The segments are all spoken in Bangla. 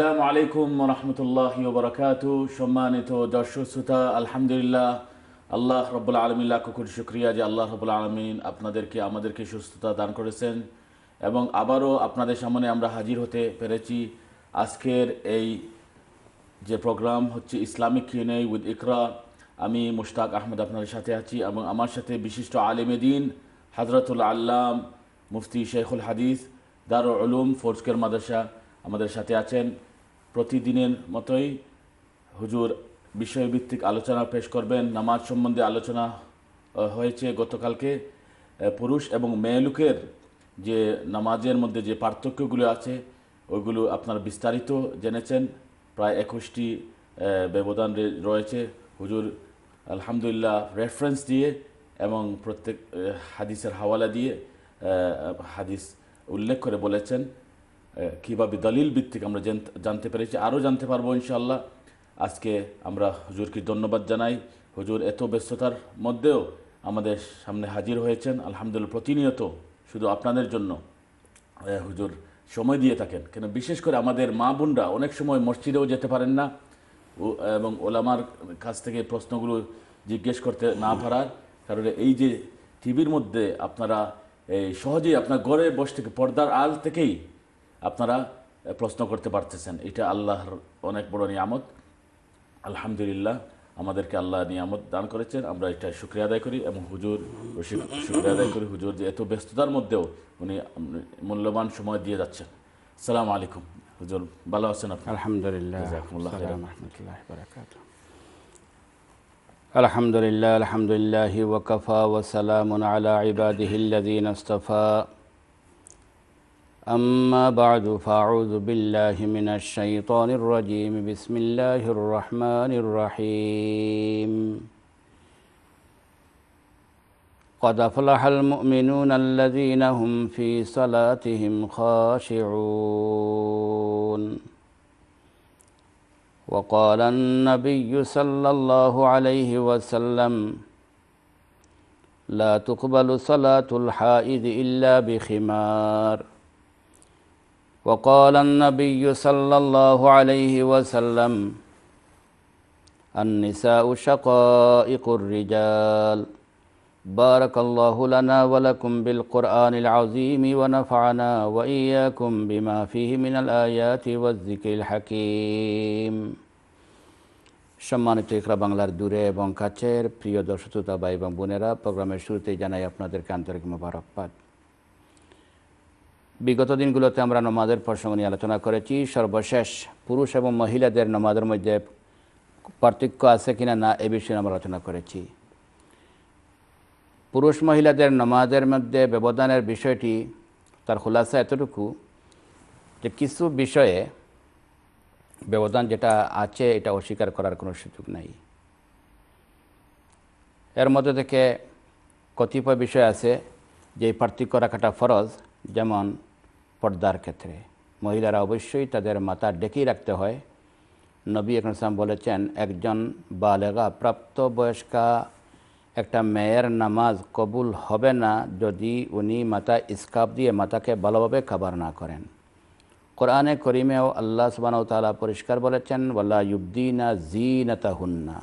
আসসালামু আলাইকুম রহমতুল্লাহ বরকাত সম্মানিত দর্শক শ্রোতা আলহামদুলিল্লাহ আল্লাহ রবুল আলমিন লাখুকুর শুক্রিয়া যে আল্লাহ রব্বুল আলমিন আপনাদেরকে আমাদেরকে সুস্থতা দান করেছেন এবং আবারও আপনাদের সামনে আমরা হাজির হতে পেরেছি আজকের এই যে প্রোগ্রাম হচ্ছে ইসলামিক কিউনে উইথ ইকরা আমি মুশতাক আহমদ আপনাদের সাথে আছি এবং আমার সাথে বিশিষ্ট আলিম দিন হজরতুল আল্লাম মুফতি শেখুল হাদিস দারুল আলুম ফোর্সকের মাদ্রাসা আমাদের সাথে আছেন প্রতিদিনের মতোই হুজুর বিষয়ভিত্তিক আলোচনা পেশ করবেন নামাজ সম্বন্ধে আলোচনা হয়েছে গতকালকে পুরুষ এবং মেয়েলুকের যে নামাজের মধ্যে যে পার্থক্যগুলো আছে ওইগুলো আপনার বিস্তারিত জেনেছেন প্রায় একুশটি ব্যবধান রয়েছে হুজুর আলহামদুলিল্লাহ রেফারেন্স দিয়ে এবং প্রত্যেক হাদিসের হাওয়ালা দিয়ে হাদিস উল্লেখ করে বলেছেন কীভাবে দলিল ভিত্তিক আমরা জানতে পেরেছি আরও জানতে পারবো ইনশাল্লাহ আজকে আমরা হুজুরকে ধন্যবাদ জানাই হুজুর এত ব্যস্ততার মধ্যেও আমাদের সামনে হাজির হয়েছেন আলহামদুলিল্লাহ প্রতিনিয়ত শুধু আপনাদের জন্য হুজুর সময় দিয়ে থাকেন কেন বিশেষ করে আমাদের মা বোনরা অনেক সময় মসজিদেও যেতে পারেন না এবং ওলামার কাছ থেকে প্রশ্নগুলো জিজ্ঞেস করতে না পারার কারণে এই যে টিভির মধ্যে আপনারা সহজেই আপনার ঘরে বসে থেকে পর্দার আল থেকেই আপনারা প্রশ্ন করতে পারতেছেন এটা আল্লাহর অনেক বড় নিয়ামত আলহামদুলিল্লাহ আমাদেরকে আল্লাহ নিয়ামত দান করেছেন আমরা এটা শুক্রিয়া আদায় করি এবং হুজুর শুক্রিয়া আদায় করি হুজুর যে এত ব্যস্ততার মধ্যেও উনি মূল্যবান সময় দিয়ে যাচ্ছেন সালাম আলাইকুম হুজুর ভালো আছেন আপনি আলহামদুলিল্লাহ আলহামদুলিল্লাহ আলহামদুলিল্লাহ ওয়া সালামুন আলা ইবাদিহিল্লাদিন ইসতাফা أما بعد فأعوذ بالله من الشيطان الرجيم بسم الله الرحمن الرحيم قد أفلح المؤمنون الذين هم في صلاتهم خاشعون وقال النبي صلى الله عليه وسلم لا تقبل صلاة الحائض إلا بخمار وقال النبي صلى الله عليه وسلم النساء شقائق الرجال بارك الله لنا ولكم بالقرآن العظيم ونفعنا وإياكم بما فيه من الآيات والذكر الحكيم সম্মানিত ইকরা বাংলার দূরে এবং কাছের প্রিয় দর্শক শ্রোতা ভাই এবং বোনেরা প্রোগ্রামের শুরুতেই জানাই আপনাদেরকে আন্তরিক মোবারকবাদ বিগত দিনগুলোতে আমরা নমাজের প্রসঙ্গ নিয়ে আলোচনা করেছি সর্বশেষ পুরুষ এবং মহিলাদের নমাজের মধ্যে পার্থক্য আছে কিনা না এ বিষয়ে আমরা আলোচনা করেছি পুরুষ মহিলাদের নমাজের মধ্যে ব্যবধানের বিষয়টি তার খোলাসা এতটুকু যে কিছু বিষয়ে ব্যবধান যেটা আছে এটা অস্বীকার করার কোনো সুযোগ নাই এর মধ্যে থেকে কতিপয় বিষয় আছে যে পার্থক্য রাখাটা ফরজ যেমন পর্দার ক্ষেত্রে মহিলারা অবশ্যই তাদের মাথা ডেকেই রাখতে হয় নবী একরম বলেছেন একজন বালেগা প্রাপ্ত বয়স্কা একটা মেয়ের নামাজ কবুল হবে না যদি উনি মাথা ইস্কাপ দিয়ে মাথাকে ভালোভাবে খাবার না করেন কোরআনে করিমেও আল্লাহ ও তালা পরিষ্কার বলেছেন না ইউদ্দিনা জিনতা হুন্না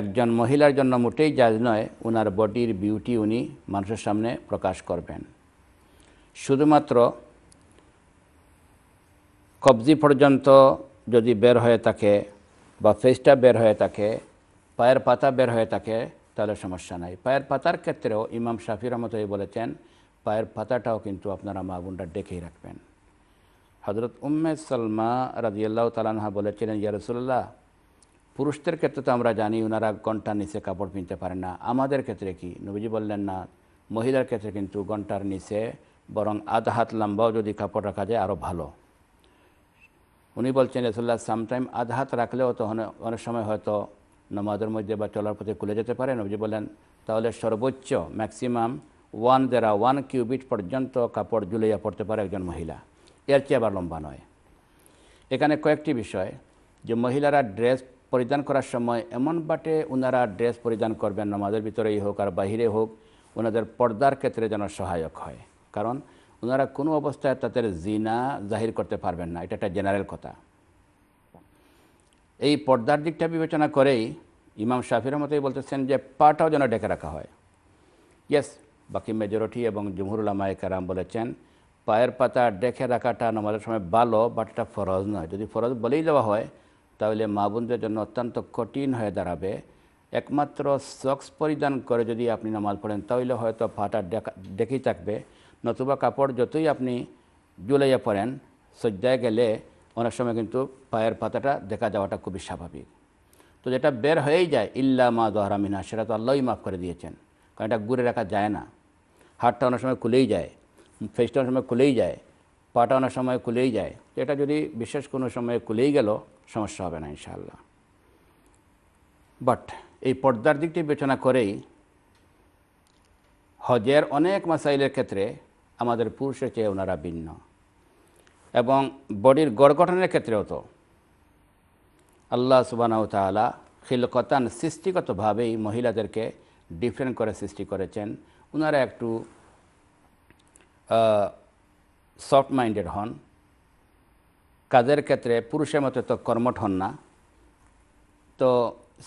একজন মহিলার জন্য মোটেই জাজ নয় উনার বডির বিউটি উনি মানুষের সামনে প্রকাশ করবেন শুধুমাত্র কবজি পর্যন্ত যদি বের হয়ে থাকে বা ফেসটা বের হয়ে থাকে পায়ের পাতা বের হয়ে থাকে তাহলে সমস্যা নাই পায়ের পাতার ক্ষেত্রেও ইমাম শাফি রহমতই বলেছেন পায়ের পাতাটাও কিন্তু আপনারা মা বোনটা ডেকেই রাখবেন হজরত উম্মে সালমা রাজিয়াল্লাহ তালানহা বলেছিলেন ইয়ারসুল্লাহ পুরুষদের ক্ষেত্রে তো আমরা জানি ওনারা ঘন্টার নিচে কাপড় পিনতে পারেন না আমাদের ক্ষেত্রে কি নবীজি বললেন না মহিলার ক্ষেত্রে কিন্তু ঘন্টার নিচে বরং আধ হাত লম্বাও যদি কাপড় রাখা যায় আরও ভালো উনি বলছেন রসুল্লাহ সামটাইম আধ হাত রাখলেও তো অনেক সময় হয়তো নমাজের মধ্যে বা চলার পথে খুলে যেতে পারে নবজি বলেন তাহলে সর্বোচ্চ ম্যাক্সিমাম ওয়ান দেরা ওয়ান কিউবিট পর্যন্ত কাপড় জুলাইয়া পড়তে পারে একজন মহিলা এর চেয়ে আবার লম্বা নয় এখানে কয়েকটি বিষয় যে মহিলারা ড্রেস পরিধান করার সময় এমন বাটে ওনারা ড্রেস পরিধান করবেন নমাজের ভিতরেই হোক আর বাহিরে হোক ওনাদের পর্দার ক্ষেত্রে যেন সহায়ক হয় কারণ ওনারা কোনো অবস্থায় তাদের জিনা জাহির করতে পারবেন না এটা একটা জেনারেল কথা এই পর্দার দিকটা বিবেচনা করেই ইমাম শাফির মতোই বলতেছেন যে পাটাও যেন ডেকে রাখা হয় ইয়েস বাকি মেজরিটি এবং জমহুরুলামায় কারাম বলেছেন পায়ের পাতা ডেকে রাখাটা নামাজের সময় ভালো বাট এটা ফরজ নয় যদি ফরজ বলেই দেওয়া হয় তাহলে মা বোনদের জন্য অত্যন্ত কঠিন হয়ে দাঁড়াবে একমাত্র সক্স পরিধান করে যদি আপনি নামাজ পড়েন তাহলে হয়তো ফাটা ডেকেই থাকবে নতুবা কাপড় যতই আপনি জুলাইয়া পড়েন সজ্জায় গেলে অনেক সময় কিন্তু পায়ের পাতাটা দেখা যাওয়াটা খুবই স্বাভাবিক তো যেটা বের হয়েই যায় ইল্লা মা দোহরা মিনা সেটা তো আল্লাহই মাফ করে দিয়েছেন কারণ এটা ঘুরে রাখা যায় না হাতটা অনেক সময় খুলেই যায় ফেসটা অনেক সময় খুলেই যায় পাটা অনেক সময় খুলেই যায় এটা যদি বিশেষ কোনো সময়ে খুলেই গেল সমস্যা হবে না ইনশাআল্লাহ বাট এই পর্দার দিকটি বিবেচনা করেই হজের অনেক মাসাইলের ক্ষেত্রে আমাদের পুরুষের চেয়ে ওনারা ভিন্ন এবং বডির গড় গঠনের ক্ষেত্রেও তো আল্লাহ সুবানাউ তালা খিলকতান সৃষ্টিগতভাবেই মহিলাদেরকে ডিফারেন্ট করে সৃষ্টি করেছেন ওনারা একটু সফট মাইন্ডেড হন কাজের ক্ষেত্রে পুরুষের মতো তো কর্মঠ হন না তো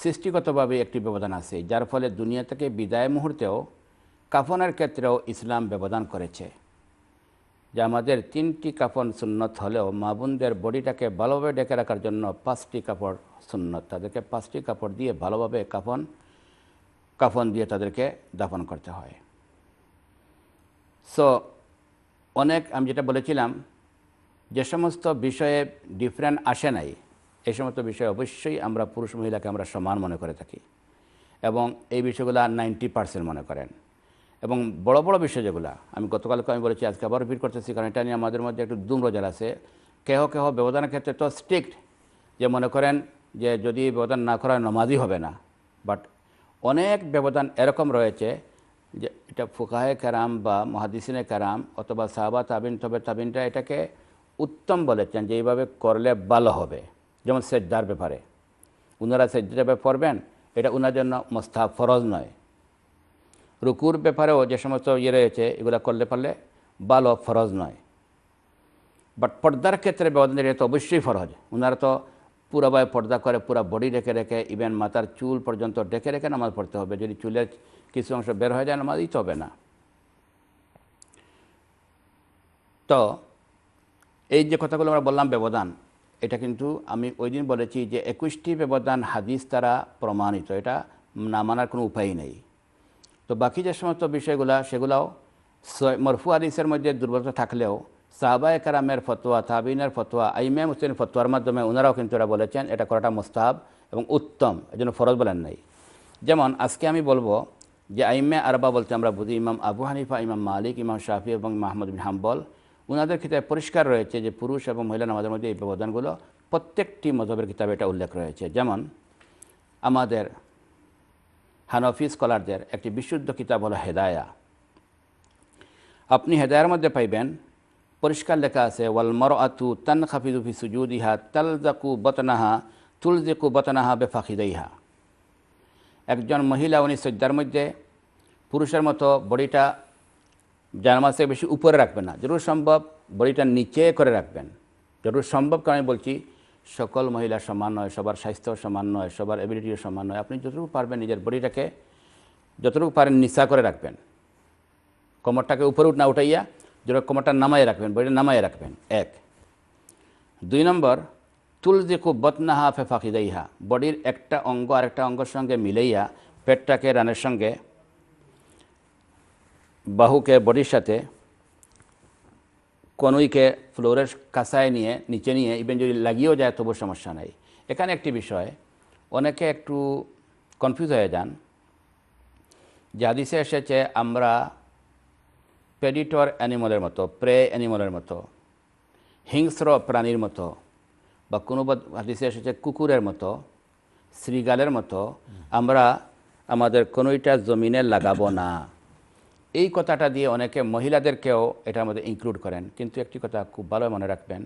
সৃষ্টিগতভাবে একটি ব্যবধান আছে যার ফলে দুনিয়া থেকে বিদায় মুহূর্তেও কাফনের ক্ষেত্রেও ইসলাম ব্যবধান করেছে যে আমাদের তিনটি কাপড় সুন্নত হলেও মা বোনদের বডিটাকে ভালোভাবে ডেকে রাখার জন্য পাঁচটি কাপড় সুন্নত তাদেরকে পাঁচটি কাপড় দিয়ে ভালোভাবে কাফন কাফন দিয়ে তাদেরকে দাফন করতে হয় সো অনেক আমি যেটা বলেছিলাম যে সমস্ত বিষয়ে ডিফারেন্ট আসে নাই এই সমস্ত বিষয়ে অবশ্যই আমরা পুরুষ মহিলাকে আমরা সমান মনে করে থাকি এবং এই বিষয়গুলো নাইনটি পার্সেন্ট মনে করেন এবং বড় বড় বিষয় যেগুলো আমি গতকালকে আমি বলেছি আজকে আবার রিপিট করতেছি কারণ এটা নিয়ে আমাদের মধ্যে একটু দুম রোজার আছে কেহ কেহ ব্যবধানের ক্ষেত্রে তো স্ট্রিক্ট যে মনে করেন যে যদি ব্যবধান না করা নমাজই হবে না বাট অনেক ব্যবধান এরকম রয়েছে যে এটা ফুকাহে কারাম বা মহাদিসিনে কারাম অথবা সাহাবা তাবিন তবে তাবিনটা এটাকে উত্তম বলেছেন যে এইভাবে করলে ভালো হবে যেমন সেজদার ব্যাপারে ওনারা সেজদার ব্যাপারে পড়বেন এটা ওনার জন্য মোস্তাহ ফরজ নয় রুকুর ব্যাপারেও যে সমস্ত ইয়ে রয়েছে এগুলো করলে পারলে ভালো ফরজ নয় বাট পর্দার ক্ষেত্রে ব্যবধান এটা অবশ্যই ফরজ ওনারা তো পুরাবায় পর্দা করে পুরা বডি ডেকে রেখে ইভেন মাথার চুল পর্যন্ত ডেকে রেখে নামাজ পড়তে হবে যদি চুলের কিছু অংশ বের হয়ে যায় নামাজ দিতে হবে না তো এই যে কথাগুলো আমরা বললাম ব্যবধান এটা কিন্তু আমি ওই দিন বলেছি যে একুশটি ব্যবধান হাদিস দ্বারা প্রমাণিত এটা না মানার কোনো উপায় নেই তো বাকি যে সমস্ত বিষয়গুলা সেগুলাও মরফু আদিসের মধ্যে দুর্বলতা থাকলেও সাহাবায় কারামের ফতোয়া তাবিনের ফতোয়া আইমে হুসেন ফতোয়ার মাধ্যমে ওনারাও কিন্তু ওরা বলেছেন এটা করাটা মোস্তাব এবং উত্তম এজন্য ফরজ বলেন নাই যেমন আজকে আমি বলবো যে আইমে আরবা বলতে আমরা বুঝি ইমাম আবু হানিফা ইমাম মালিক ইমাম শাফি এবং মাহমুদ বিন হাম্বল ওনাদের ক্ষেত্রে পরিষ্কার রয়েছে যে পুরুষ এবং মহিলা নামাজের মধ্যে এই ব্যবধানগুলো প্রত্যেকটি মজবের কিতাবে এটা উল্লেখ রয়েছে যেমন আমাদের হানফি স্কলারদের একটি বিশুদ্ধ কিতাব হল হেদায়া আপনি হেদায়ার মধ্যে পাইবেন পরিষ্কার লেখা আছে ওয়াল মর আতু তান খাফিজুফি সুজুদিহা তালজাকু বতনাহা তুলজেকু বতনাহা বেফাখিদাইহা একজন মহিলা উনি সজ্জার মধ্যে পুরুষের মতো বডিটা জানমাসে বেশি উপরে রাখবেন না জরুর সম্ভব বডিটা নিচে করে রাখবেন জরুর সম্ভব কারণ আমি বলছি সকল মহিলা সমান নয় সবার স্বাস্থ্য সমান নয় সবার অ্যাবিলিটিও সমান নয় আপনি যতটুকু পারবেন নিজের বডিটাকে যতটুকু পারেন নিচা করে রাখবেন কোমরটাকে উপরে না উঠাইয়া যেটা কোমরটা নামাই রাখবেন বডিটা নামাই রাখবেন এক দুই নম্বর তুলজি খুব বতনাহা ফেফাকিদাইহা বডির একটা অঙ্গ আরেকটা অঙ্গের সঙ্গে মিলাইয়া পেটটাকে রানের সঙ্গে বাহুকে বডির সাথে কনুইকে ফ্লোরের কাঁসায় নিয়ে নিচে নিয়ে ইভেন যদি লাগিয়েও যায় তবু সমস্যা নাই এখানে একটি বিষয় অনেকে একটু কনফিউজ হয়ে যান জাদিসে এসেছে আমরা প্রেডিটর অ্যানিমলের মতো প্রে অ্যানিমলের মতো হিংস্র প্রাণীর মতো বা কোনো হাদিসে এসেছে কুকুরের মতো শ্রীগালের মতো আমরা আমাদের কোনোইটা জমিনে লাগাবো না এই কথাটা দিয়ে অনেকে মহিলাদেরকেও এটার মধ্যে ইনক্লুড করেন কিন্তু একটি কথা খুব ভালো মনে রাখবেন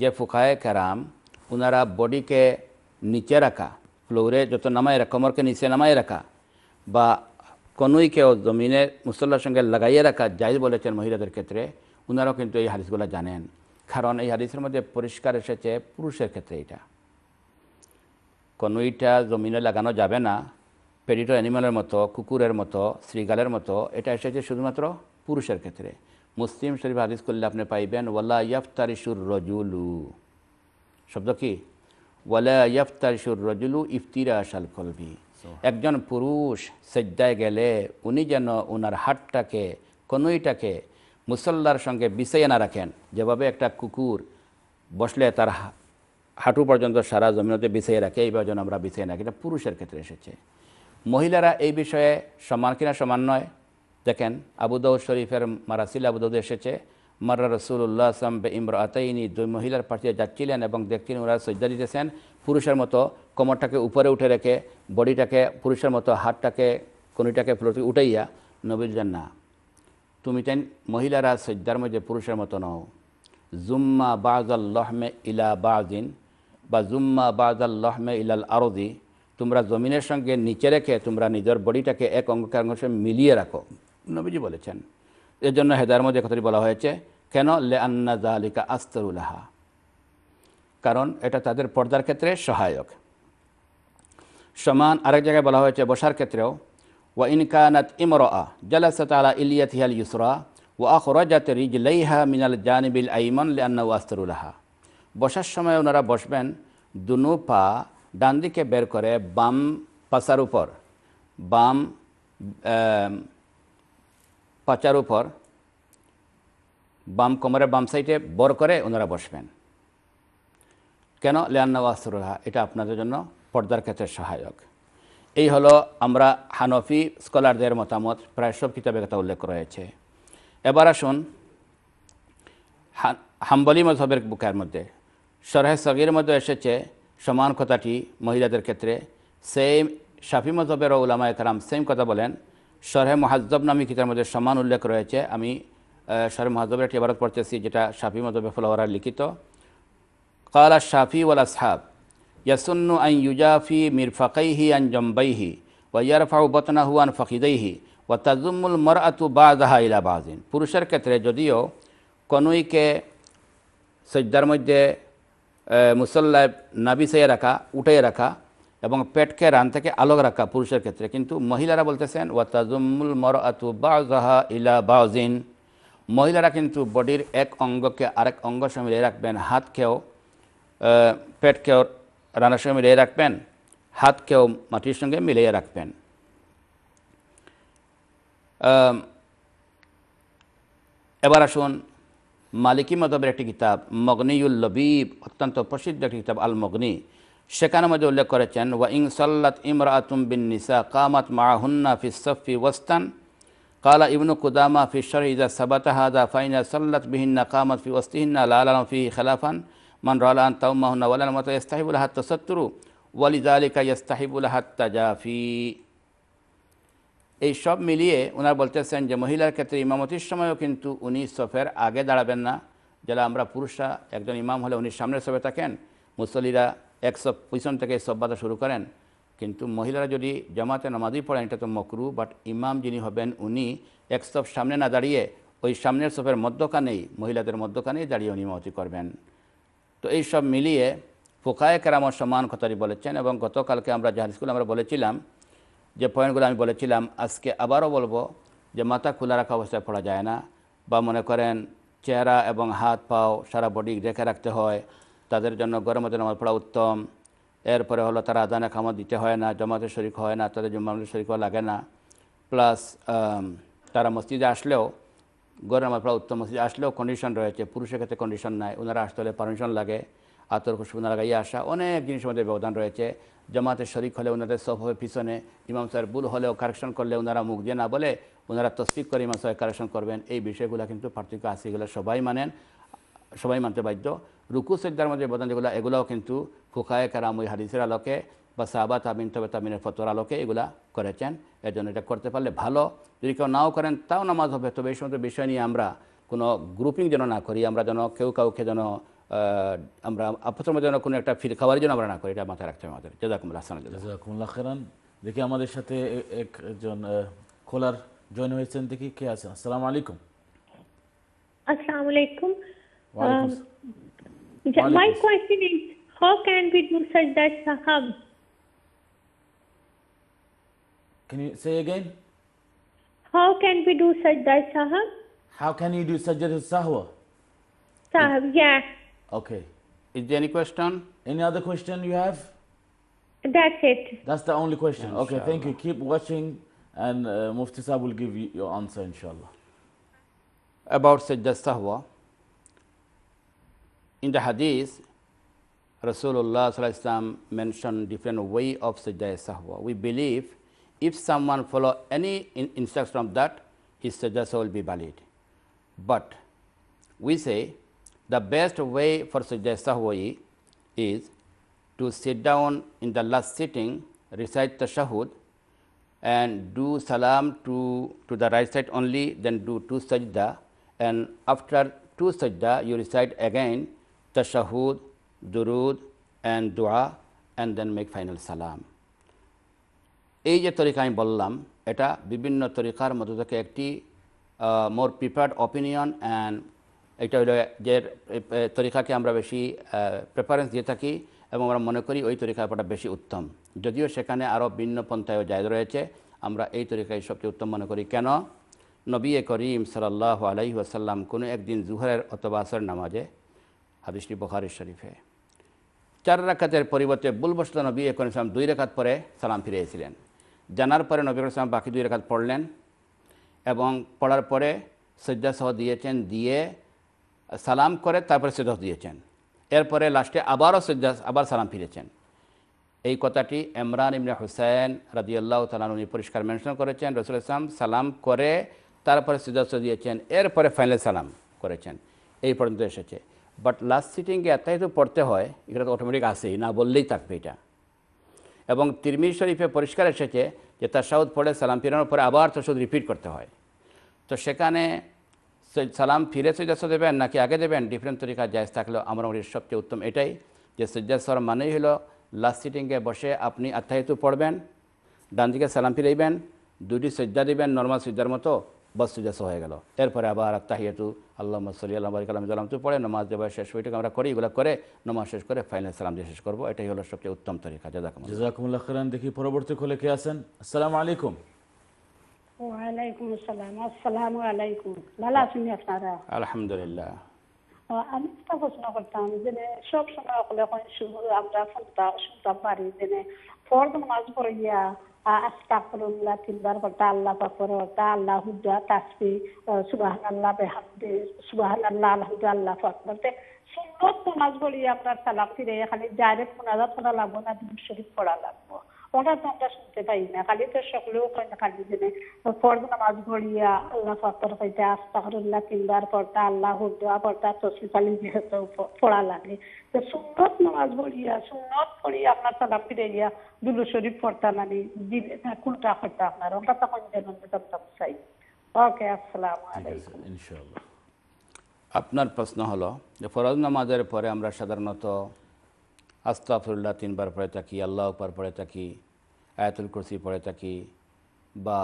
যে ফুকায়ে ক্যারাম ওনারা বডিকে নিচে রাখা ফ্লোরে যত নামায় রাখা কোমরকে নিচে নামায় রাখা বা কনুইকেও জমিনে মুসল্লার সঙ্গে লাগাইয়ে রাখা যাই বলেছেন মহিলাদের ক্ষেত্রে ওনারাও কিন্তু এই হাদিসগুলো জানেন কারণ এই হাদিসের মধ্যে পরিষ্কার এসেছে পুরুষের ক্ষেত্রে এটা কনুইটা জমিনে লাগানো যাবে না পেডিটর অ্যানিমালের মতো কুকুরের মতো শ্রীগালের মতো এটা এসেছে শুধুমাত্র পুরুষের ক্ষেত্রে মুসলিম শরীফ হাদিস করলে আপনি পাইবেন ওয়ালা ইয়াফতারিসুর রজুলু শব্দ কি ওয়ালা ইয়াফতারিসুর রজুলু ইফতিরা আশাল কলবি একজন পুরুষ সেজ্জায় গেলে উনি যেন ওনার হাটটাকে কনুইটাকে মুসল্লার সঙ্গে বিষয়ে না রাখেন যেভাবে একটা কুকুর বসলে তার হাঁটু পর্যন্ত সারা জমিনতে বিছিয়ে রাখে এইভাবে যেন আমরা বিছিয়ে রাখি এটা পুরুষের ক্ষেত্রে এসেছে মহিলারা এই বিষয়ে সমান কিনা সমান নয় দেখেন আবুদাউদ শরীফের মারাসিল আবুদাউদ এসেছে মারা রসুল্লাহ আসলাম বে ইমর আতাইনি দুই মহিলার পাঠিয়ে যাচ্ছিলেন এবং দেখছিলেন ওরা সজ্জা দিতেছেন পুরুষের মতো কোমরটাকে উপরে উঠে রেখে বডিটাকে পুরুষের মতো হাতটাকে কনিটাকে ফ্লোতে উঠাইয়া নবীর যান না তুমি তাই মহিলারা সজ্জার মধ্যে পুরুষের মতো নও জুম্মা বাজ আল্লহমে লহমে ইলা বাজিন বা জুম্মা বাজ আল্লহমে লহমে ইলাল আরদি তোমরা জমিনের সঙ্গে নিচে রেখে তোমরা নিজের বডিটাকে এক অঙ্গকে অঙ্গের মিলিয়ে রাখো নবীজি বলেছেন এর জন্য হেদার মধ্যে কথাটি বলা হয়েছে কেন লে আন্না জাহালিকা আস্তরুলাহা কারণ এটা তাদের পর্দার ক্ষেত্রে সহায়ক সমান আরেক জায়গায় বলা হয়েছে বসার ক্ষেত্রেও ওয়া ইনকানাত ইমর আ জালাসাত আলা ও ইউসরা ওয়া আখরাজাত রিজলাইহা মিনাল জানিবিল আইমন লে আন্না ওয়াস্তরুলাহা বসার সময় ওনারা বসবেন দুনু পা ডান দিকে বের করে বাম পাচার উপর বাম পাচার উপর বাম কোমরের বাম সাইডে বর করে ওনারা বসবেন কেন লেয়ান্নওয়াসরুহা এটা আপনাদের জন্য পর্দার ক্ষেত্রে সহায়ক এই হলো আমরা হানফি স্কলারদের মতামত প্রায় সব কিতাবের কথা উল্লেখ রয়েছে এবার আসুন হাম্বলি মধবের বুকের মধ্যে সরহে সগির মধ্যে এসেছে সমান কথাটি মহিলাদের ক্ষেত্রে সেম শাফি মজবের ওলামা একরাম সেম কথা বলেন শরহে মহাজব নামী কিতার মধ্যে সমান উল্লেখ রয়েছে আমি শরহে মহাজবের একটি ইবারত পড়তেছি যেটা শাফি মজবে ফলোয়ারা লিখিত কালা শাফি ওয়াল আসহাব ইয়াসুন্নু আন ইউজাফি মিরফাকাইহি আন জম্বাইহি ওয়াইয়ারফাউ হু আন ফাকিদাইহি ওয়া তাজুমুল মর আতু বাজাহা ইলা বাজিন পুরুষের ক্ষেত্রে যদিও কনুইকে সজ্জার মধ্যে মুসল্লায় নাবিসাইয়ে রাখা উঠাইয়ে রাখা এবং পেটকে রান থেকে আলোক রাখা পুরুষের ক্ষেত্রে কিন্তু মহিলারা বলতেছেন ওয়াতাজুমুল মর আতু বাজাহা ইলা বাউজিন মহিলারা কিন্তু বডির এক অঙ্গকে আরেক অঙ্গ মিলিয়ে রাখবেন হাত পেট পেটকেও রানার সঙ্গে মিলিয়ে রাখবেন হাত হাতকেও মাটির সঙ্গে মিলিয়ে রাখবেন এবার আসুন মালিকি মদবের একটি কিতাব মগনিউল লবিব অত্যন্ত প্রসিদ্ধ একটি কিতাব আল মগনি সেখানে মধ্যে উল্লেখ করেছেন ওয়া ইং সাল্লাত ইমরাতুম বিন নিসা কামাত মাহুন্না ফি সফি ওয়াস্তান قال ابن قدامة في الشرع إذا ثبت هذا فإن صلت بهن قامت في وسطهن لا لهم فيه خلافا من رأى أن تومهن ولا يستحب لها التستر ولذلك يستحب لها التجافي এই সব মিলিয়ে ওনারা বলতেছেন যে মহিলার ক্ষেত্রে ইমামতির সময়ও কিন্তু উনি সফের আগে দাঁড়াবেন না যারা আমরা পুরুষরা একজন ইমাম হলে উনি সামনের সবে থাকেন মুসল্লিরা এক সব পিছন থেকে সব বাধা শুরু করেন কিন্তু মহিলারা যদি জামাতে নামাজই পড়েন এটা তো মকরু বাট ইমাম যিনি হবেন উনি এক সব সামনে না দাঁড়িয়ে ওই সামনের সফের মধ্যখানেই মহিলাদের মধ্যখানেই দাঁড়িয়ে উনি ইমামতি করবেন তো এই সব মিলিয়ে ফোকায় কেরামর সমান কথাটি বলেছেন এবং গতকালকে আমরা জাহাজ স্কুলে আমরা বলেছিলাম যে পয়েন্টগুলো আমি বলেছিলাম আজকে আবারও বলবো যে মাথা খোলা রাখা অবস্থায় পড়া যায় না বা মনে করেন চেহারা এবং হাত পাও সারা বডি রেখে রাখতে হয় তাদের জন্য গরম নামাজ পড়া উত্তম এরপরে হলো তারা আদানে খামত দিতে হয় না জমাতে শরিক হয় না তাদের জমাতে শরিক হওয়া লাগে না প্লাস তারা মসজিদে আসলেও গরম পড়া উত্তম মসজিদে আসলেও কন্ডিশন রয়েছে পুরুষের ক্ষেত্রে কন্ডিশন নাই ওনারা আসতে হলে পারমিশন লাগে আতর খুশবু না লাগাইয়া আসা অনেক জিনিসের মধ্যে ব্যবধান রয়েছে জামাতে শরিক হলে ওনাদের সব হবে পিছনে ইমাম সাহেব ভুল হলেও কারেকশন করলে ওনারা মুখ দিয়ে না বলে ওনারা তসফিক করে ইমাম সাহেব কারেকশন করবেন এই বিষয়গুলো কিন্তু পার্থক্য আছে এগুলো সবাই মানেন সবাই মানতে বাধ্য রুকু সেদ্দার মধ্যে বদান যেগুলো এগুলোও কিন্তু ফুকায় কারাম হাদিসের আলোকে বা সাহাবা তামিন তবে তামিনের ফতর আলোকে এগুলা করেছেন এর জন্য এটা করতে পারলে ভালো যদি কেউ নাও করেন তাও নামাজ হবে তবে এই সমস্ত বিষয় নিয়ে আমরা কোনো গ্রুপিং যেন না করি আমরা যেন কেউ কাউকে যেন আমরা আপত্তর যেন কোনো একটা ফিরে খাওয়ার জন্য আমরা না করি এটা মাথায় রাখতে হবে আমাদের জাজাকুমুল্লাহ হাসান জাজাকুমুল্লাহ খেরান দেখি আমাদের সাথে একজন খোলার জয়েন হয়েছেন দেখি কে আছেন আসসালামু আলাইকুম আসসালামু আলাইকুম My question how can we do sajda Can you say again? How can we do sajda sahab? How can you do sajda sahwa? yeah. Okay. Is there any question? Any other question you have? That's it. That's the only question. Inshallah. Okay, thank you. Keep watching and uh, Mufti Sa will give you your answer inshallah. About Sajda Sahwa, in the hadith, Rasulullah mentioned different way of Sajda Sahwa. We believe if someone follow any in instruction from that, his Sajda will be valid. But we say the best way for Sujjayasa Hoyi is to sit down in the last sitting, recite tashahud and do salam to, to the right side only, then do two sajda and after two sajda you recite again tashahud, durud and dua and then make final salam. এই tariqain তরিকা আমি বললাম এটা বিভিন্ন তরিকার মধ্য থেকে একটি মোর এটা হলো যে তরিকাকে আমরা বেশি প্রেফারেন্স দিয়ে থাকি এবং আমরা মনে করি ওই তরিকা ব্যাপারটা বেশি উত্তম যদিও সেখানে আরও ভিন্ন পন্থায় জায়দ রয়েছে আমরা এই তরিকায় সবচেয়ে উত্তম মনে করি কেন নবী এ করিম সাল্লাহ আলাইহি আসাল্লাম কোনো একদিন জুহরের অথবা আসর নামাজে হাদিসটি বখারি শরীফে চার রাখাতের পরিবর্তে বুলবস্ত নবী করিম দুই রেখাত পরে সালাম ফিরিয়েছিলেন জানার পরে নবী করিম বাকি দুই রেখাত পড়লেন এবং পড়ার পরে সজ্জা সহ দিয়েছেন দিয়ে সালাম করে তারপরে সেজদা দিয়েছেন এরপরে লাস্টে আবারও সেজদা আবার সালাম ফিরেছেন এই কথাটি ইমরান ইমনে হুসেন রাজিউল্লাহ উনি পরিষ্কার মেনশন করেছেন রসুল ইসলাম সালাম করে তারপরে সেজদা দিয়েছেন এরপরে ফাইনাল সালাম করেছেন এই পর্যন্ত এসেছে বাট লাস্ট সিটিংয়ে এতটাই তো পড়তে হয় এটা তো অটোমেটিক আসেই না বললেই থাকবে এটা এবং তিরমি শরীফে পরিষ্কার এসেছে যে তার সাউদ পড়ে সালাম ফিরানোর পরে আবার তসাউদ রিপিট করতে হয় তো সেখানে সালাম ফিরে সৈজা দেবেন নাকি আগে দেবেন ডিফারেন্ট তরিকা জায়জ থাকলেও আমার মনে সবচেয়ে উত্তম এটাই যে সৈজা মানেই হলো লাস্ট সিটিংয়ে বসে আপনি আত্মাহিতু পড়বেন ডান দিকে সালাম ফিরাইবেন দুটি সজ্জা দিবেন নর্মাল সজ্জার মতো বস সজ্জাস হয়ে গেল এরপরে আবার আত্মাহিয়াতু আল্লাহ সাল্লি আল্লাহ কালাম জালাম তু পড়ে নমাজ দেওয়ার শেষ ওইটাকে আমরা করি এগুলো করে নমাজ শেষ করে ফাইনাল সালাম দিয়ে শেষ করবো এটাই হলো সবচেয়ে উত্তম তরিকা জাজাকুম জাজাকুমুল্লাহ খান দেখি পরবর্তী খোলে কে আছেন আসসালামু আলাইকুম ওয়ালাইকুম আসসালাম আসসালামু আলাইকুম ভালো আছেন আপনারা আলহামদুলিল্লাহ আমি একটা প্রশ্ন করতাম যে সব সময় হলে এখন আমরা শুনতাম শুনতাম পারি যে ফর্দ নামাজ পড়িয়া আস্তাকরুল্লাহ তিনবার করতা আল্লাহ পাকর করতা আল্লাহ হুদা তাসবি সুবাহান আল্লাহ বেহামদে সুবাহান আল্লাহ আলহামদু আল্লাহ পাকবতে সুন্নত নামাজ বলিয়া আপনার সালাম ফিরে এখানে ডাইরেক্ট মোনাজাত করা লাগবো না দুরুদ শরীফ পড়া লাগবো ওটা তো আমরা শুনতে পাই না খালি তো সকলেও কয় না খালি দিনে ফর্দ নামাজ পড়িয়া আল্লাহ ফাতর হইতে আস্তাগফিরুল্লাহ তিনবার পড়তা আল্লাহ হুদুয়া পড়তা তসি খালি যেহেতু পড়া লাগে তো সুন্নত নামাজ পড়িয়া সুন্নত পড়িয়া আপনার সালাম ফিরে গিয়া দুলু শরীফ পড়তা নানি মানে না কোনটা হইতা আপনার ওটা তখন যেন চাই ওকে আসসালামু আলাইকুম ইনশাআল্লাহ আপনার প্রশ্ন হলো যে ফরজ নামাজের পরে আমরা সাধারণত আস্তাফরুল্লাহ তিনবার পড়ে থাকি আল্লাহ পর পড়ে থাকি আয়াতুল কুরসি পড়ে থাকি বা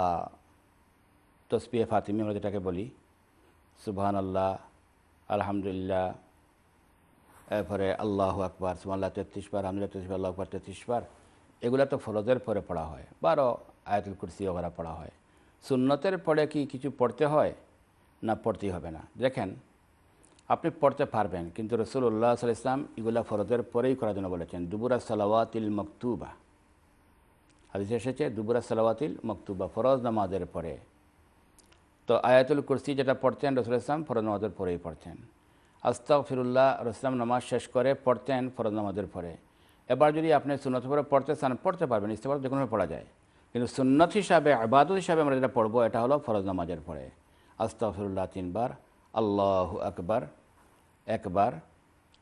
তসপিয়া ফাতিমি আমরা যেটাকে বলি সুবহান আল্লাহ আলহামদুলিল্লাহ এরপরে আল্লাহ আকবার সুমাল্লাহ তেত্রিশ বার আহমদুল্লাহ তেত্রিশ আল্লাহ আকবর তেত্রিশ বার এগুলো তো ফরজের পরে পড়া হয় বারো আয়াতুল কুরসি ওগেরা পড়া হয় সুন্নতের পরে কি কিছু পড়তে হয় না পড়তেই হবে না দেখেন আপনি পড়তে পারবেন কিন্তু রসুল্লাহ সাল্লাহ ইসলাম ইগুলা ফরজের পরেই করার জন্য বলেছেন দুবুরা সালাওয়াতিল মকতুবা হাদিস এসেছে দুবুরা সালাওয়াতিল মকতুবা ফরজ নামাজের পরে তো আয়াতুল কুরসি যেটা পড়তেন রসুল ইসলাম ফরজ নামাজের পরেই পড়তেন আস্তাক ফিরুল্লাহ রসলাম নামাজ শেষ করে পড়তেন ফরজ নামাজের পরে এবার যদি আপনি সুন্নত পরে পড়তে চান পড়তে পারবেন ইস্তেফার যে কোনোভাবে পড়া যায় কিন্তু সুন্নত হিসাবে আবাদত হিসাবে আমরা যেটা পড়বো এটা হলো ফরজ নামাজের পরে আস্তাক ফিরুল্লাহ তিনবার আল্লাহ আকবার একবার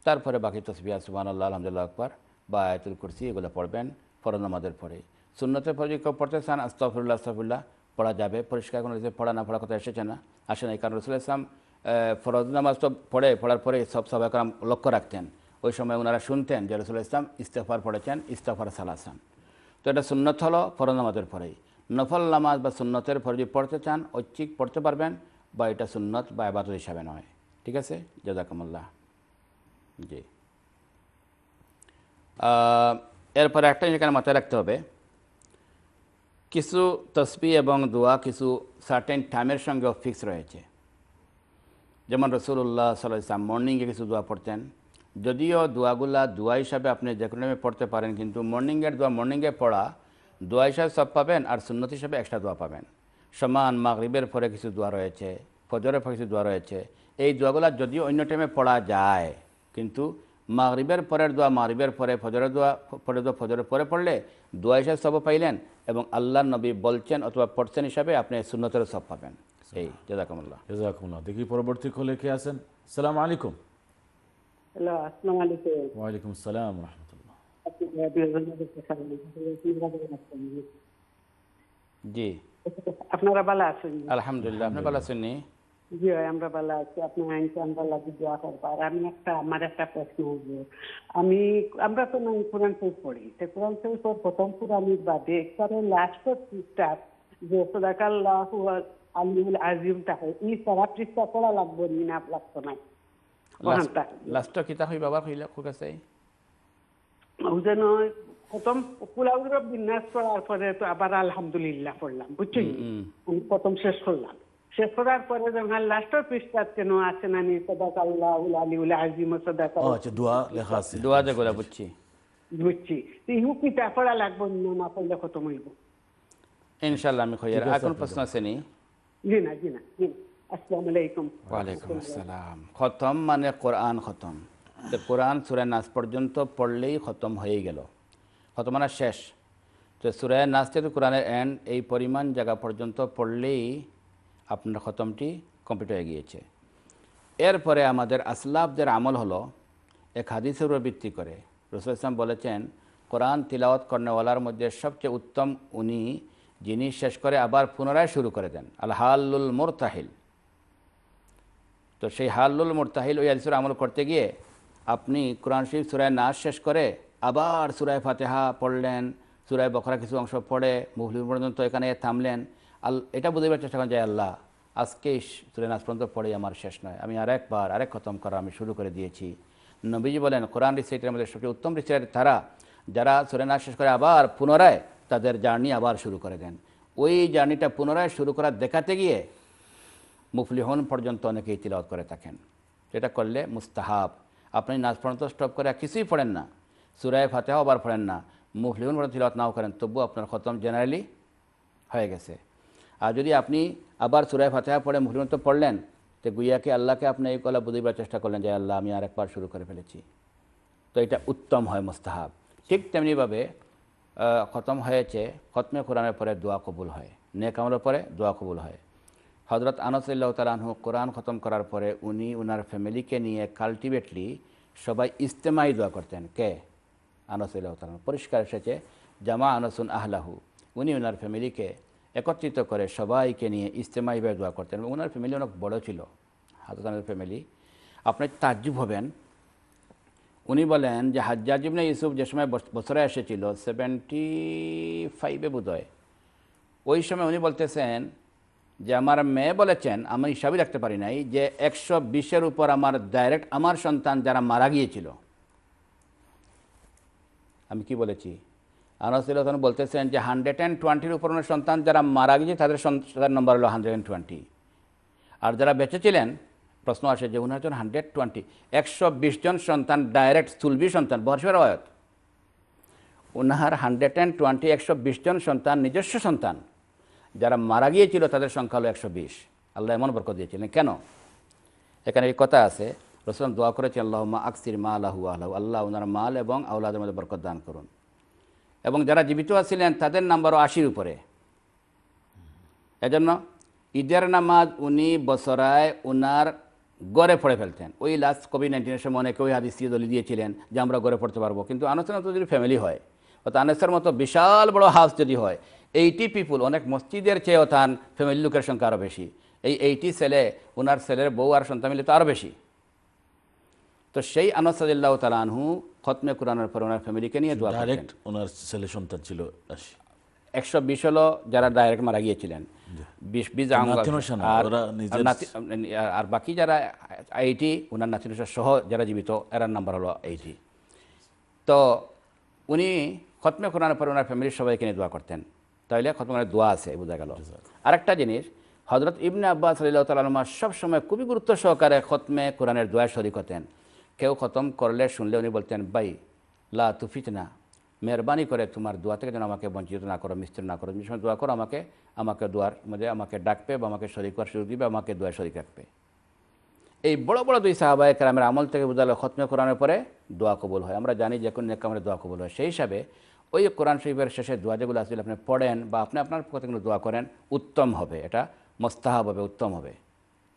তারপরে বাকি তসবিয়া সুবান আল্লাহ আলহামদুল্লাহ আকবার বা আয়াতুল কুরসি এগুলো পড়বেন ফরজ নামাজের পরে সুন্নতের পরে কেউ পড়তে চান আস্তফরুল্লাহ আস্তফুল্লাহ পড়া যাবে পরিষ্কার কোনো পড়া না পড়া কথা এসেছে না আসে না কারণ রসুল ইসলাম ফরজ নামাজ তো পড়ে পড়ার পরে সব একরাম লক্ষ্য রাখতেন ওই সময় ওনারা শুনতেন যে রসুল ইসলাম ইস্তফার পড়েছেন ইস্তফার সালাসান তো এটা সুন্নত হলো ফরজ নামাজের পরেই নফল নামাজ বা সুন্নতের ফরজি পড়তে চান ঐচ্ছিক পড়তে পারবেন বা এটা সুন্নত বা আবাদত হিসাবে নয় ঠিক আছে জাজাকামুল্লাহ জি এরপরে একটা এখানে মাথায় রাখতে হবে কিছু তসবি এবং দোয়া কিছু সার্টেন টাইমের সঙ্গে ফিক্স রয়েছে যেমন রসুল্লাহ সাল্লাহ ইসলাম মর্নিংয়ে কিছু দোয়া পড়তেন যদিও দোয়াগুলা দোয়া হিসাবে আপনি যে কোনো পড়তে পারেন কিন্তু মর্নিংয়ের দোয়া মর্নিংয়ে পড়া দোয়া হিসাবে সব পাবেন আর সুন্নত হিসাবে এক্সট্রা দোয়া পাবেন সমান মাগরিবের পরে কিছু দোয়া রয়েছে ফজরের পরে কিছু দোয়া রয়েছে এই দোয়াগুলো যদিও অন্য টাইমে পড়া যায় কিন্তু মাগরিবের পরের দোয়া মাগরিবের পরে ফজরের দোয়া পরে দোয়া ফজরের পরে পড়লে দোয়া হিসাবে সব পাইলেন এবং আল্লাহ নবী বলছেন অথবা পড়ছেন হিসাবে আপনি সুন্নতের সব পাবেন এই জাজাকুমুল্লাহ জাজাকুমুল্লাহ দেখি পরবর্তী কলে কে আছেন সালাম আলাইকুম হ্যালো আসসালামু আলাইকুম জি আপনারা ভালো আছেন আলহামদুলিল্লাহ আপনি ভালো আছেন জি আমরা ভালো আছি আপনার আইনকে আমরা লাগি দোয়া করবো আমি একটা আমার একটা প্রশ্ন আমি আমরা তো নয় কোরআন শরীফ পড়ি তো কোরআন শরীফ প্রথম কোরআনের বাদে একবারে লাস্ট পৃষ্ঠার যে সদাকাল্লাহ আলিউল আজিম থাকে এই সারা পৃষ্ঠা পড়া লাগবে নি না লাগতো না লাস্ট কিতা হইবা আবার খুব আছে ওজন প্রথম কুলাউর বিন্যাস করার পরে তো আবার আলহামদুলিল্লাহ পড়লাম বুঝছি প্রথম শেষ করলাম শেষ করার পরে যখন লাস্টের পৃষ্ঠা কেন আছে না নি সদাক আল্লাহ আলী উল আজিম সদাক আচ্ছা দোয়া লেখা আছে দোয়া করা বুঝছি বুঝছি ইহু কি তারপরে লাগবো না না পড়লে খতম হইব ইনশাআল্লাহ আমি খয়ার আর কোন প্রশ্ন আছে নি জি না জি না জি আসসালামু আলাইকুম ওয়া আলাইকুম আসসালাম খতম মানে কোরআন খতম কোরআন সূরা নাস পর্যন্ত পড়লেই খতম হয়ে গেল খতমানা শেষ তো সুরায় নাচ কোরআনের এন্ড এই পরিমাণ জায়গা পর্যন্ত পড়লেই আপনার খতমটি কমপ্লিট হয়ে গিয়েছে এরপরে আমাদের আসলাফদের আমল হলো এক হাদিসের উপর ভিত্তি করে রসুল ইসলাম বলেছেন কোরআন তিলাওয়াত কর্ণওয়ালার মধ্যে সবচেয়ে উত্তম উনি যিনি শেষ করে আবার পুনরায় শুরু করে দেন আল হাল্লুল মোরতাহিল তো সেই হাল্লুল মোরতাহিল ওই আলিসুর আমল করতে গিয়ে আপনি কোরআন শরীফ সুরায় নাচ শেষ করে আবার সুরায় ফাতেহা পড়লেন সুরায় বখরা কিছু অংশ পড়ে মুভলিম পর্যন্ত এখানে থামলেন আল এটা বুঝবার চেষ্টা করেন যে আল্লাহ আজকে সুরে নাচ পর্যন্ত পড়ে আমার শেষ নয় আমি আরেকবার আরেক খতম করা আমি শুরু করে দিয়েছি নবীজি বলেন কোরআন রিসাইটের মধ্যে সবচেয়ে উত্তম রিসাইটের তারা যারা সুরে নাচ শেষ করে আবার পুনরায় তাদের জার্নি আবার শুরু করে দেন ওই জার্নিটা পুনরায় শুরু করা দেখাতে গিয়ে মুফলিহন পর্যন্ত অনেকেই তিলওয়াত করে থাকেন এটা করলে মুস্তাহাব আপনি নাচ পর্যন্ত স্টপ করে কিছুই পড়েন না সুরায় ফাতেহা আবার পড়েন না মুফলিহুন পড়েন তিলত নাও করেন তবু আপনার খতম জেনারেলি হয়ে গেছে আর যদি আপনি আবার সুরায় ফাতেহা পড়ে মুফলিহুন তো পড়লেন তো গুইয়াকে আল্লাহকে আপনি এই কলা বুঝিবার চেষ্টা করলেন যে আল্লাহ আমি আর একবার শুরু করে ফেলেছি তো এটা উত্তম হয় মোস্তাহাব ঠিক তেমনিভাবে খতম হয়েছে খতমে কোরআনের পরে দোয়া কবুল হয় নেক পরে দোয়া কবুল হয় হজরত আনসল্লাহ তালাহু কোরআন খতম করার পরে উনি ওনার ফ্যামিলিকে নিয়ে কাল্টিভেটলি সবাই ইজতেমাই দোয়া করতেন কে আনস আল্লাহ পরিষ্কার এসেছে জামা আনসুন আহলাহু উনি ওনার ফ্যামিলিকে একত্রিত করে সবাইকে নিয়ে ইজতেমা হিসেবে দোয়া করতেন এবং ওনার ফ্যামিলি অনেক বড় ছিল হাজরত ফ্যামিলি আপনি তাজ্জুব হবেন উনি বলেন যে হাজ্জাজ না ইউসুফ যে সময় বছরে এসেছিল সেভেন্টি ফাইভে বোধহয় ওই সময় উনি বলতেছেন যে আমার মেয়ে বলেছেন আমি হিসাবই রাখতে পারি নাই যে একশো বিশের উপর আমার ডাইরেক্ট আমার সন্তান যারা মারা গিয়েছিল আমি কি বলেছি হাসান বলতেছেন যে হান্ড্রেড অ্যান্ড টোয়েন্টির উপর সন্তান যারা মারা গিয়েছে তাদের সন্তান নম্বর হলো হান্ড্রেড অ্যান্ড টোয়েন্টি আর যারা বেঁচে ছিলেন প্রশ্ন আসে যে উনি জন হান্ড্রেড টোয়েন্টি একশো বিশ জন সন্তান ডাইরেক্ট স্থুলবি সন্তান বর্ষের অয়ত উনার হান্ড্রেড অ্যান্ড টোয়েন্টি একশো বিশ জন সন্তান নিজস্ব সন্তান যারা মারা গিয়েছিল তাদের সংখ্যা হলো একশো বিশ আল্লাহ এমন বরকত দিয়েছিলেন কেন এখানে এই কথা আছে রসুল দোয়া করেছেন আল্লাহ মা আকসির মা আল্লাহ আল্লাহ আল্লাহ ওনার মাল এবং আউলাদের মধ্যে বরকত দান করুন এবং যারা জীবিত আছিলেন তাদের নাম্বারও আশির উপরে এজন্য ঈদের নামাজ উনি বছরায় উনার গড়ে পড়ে ফেলতেন ওই লাস্ট কোভিড নাইন্টিনের সময় অনেকে ওই হাদিস দলি দিয়েছিলেন যে আমরা গড়ে পড়তে পারবো কিন্তু আনাসের মতো যদি ফ্যামিলি হয় অর্থাৎ আনাসের মতো বিশাল বড় হাউস যদি হয় এইটি পিপুল অনেক মসজিদের চেয়ে অথান ফ্যামিলি লোকের সংখ্যা আরও বেশি এই এইটি ছেলে ওনার ছেলের বউ আর সন্তান মিলে তো আরও বেশি তো সেই আনাস রাজিল্লাহ তালানহু খতমে কোরআনের পর ওনার ফ্যামিলিকে নিয়ে দোয়া ডাইরেক্ট ওনার ছেলে সন্তান ছিল একশো বিশ হলো যারা ডাইরেক্ট মারা গিয়েছিলেন আর বাকি যারা এইটি ওনার নাতিনুষা সহ যারা জীবিত এরার নাম্বার হলো এইটি তো উনি খতমে কোরআনের পর ওনার ফ্যামিলির সবাইকে নিয়ে দোয়া করতেন তাহলে খতম কোরআনের দোয়া আছে বোঝা গেল আর একটা জিনিস হজরত ইবনে আব্বাস আলিল্লাহ তালমা সবসময় খুবই গুরুত্ব সহকারে খতমে কোরআনের দোয়া শরিক হতেন কেউ খতম করলে শুনলে উনি বলতেন বাই লা তুফিত না মেহরবানি করে তোমার দোয়া থেকে যেন আমাকে বঞ্চিত না করো মিস্ত্রি না করো তুমি দোয়া করো আমাকে আমাকে দোয়ার মধ্যে আমাকে ডাকবে বা আমাকে শরীর করার সুযোগ দিবে আমাকে দোয়া শরীর রাখবে এই বড় বড় দুই সাহাবায় কালামের আমল থেকে বুঝালে খতমে কোরআনের পরে দোয়া কবুল হয় আমরা জানি যে কোনো একামে দোয়া কবুল হয় সেই হিসাবে ওই কোরআন শরীফের শেষে দোয়া যেগুলো আসলে আপনি পড়েন বা আপনি আপনার থেকে দোয়া করেন উত্তম হবে এটা মোস্তাহাব হবে উত্তম হবে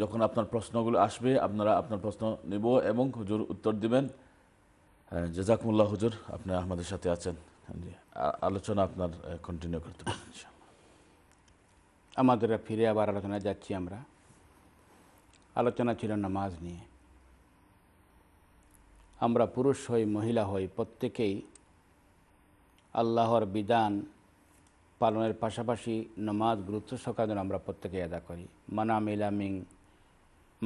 যখন আপনার প্রশ্নগুলো আসবে আপনারা আপনার প্রশ্ন নেব এবং হুজুর উত্তর দিবেন হ্যাঁ, জাজাকুমুল্লাহ হুজুর আপনি আমাদের সাথে আছেন আলোচনা আপনার কন্টিনিউ করতে আমাদের ফিরে আবার আলোচনায় যাচ্ছি আমরা আলোচনা ছিল নামাজ নিয়ে আমরা পুরুষ হই মহিলা হই প্রত্যেকেই আল্লাহর বিধান পালনের পাশাপাশি নামাজ গুরুত্ব সহকারে আমরা প্রত্যেকে আদা করি মানা মিলামিং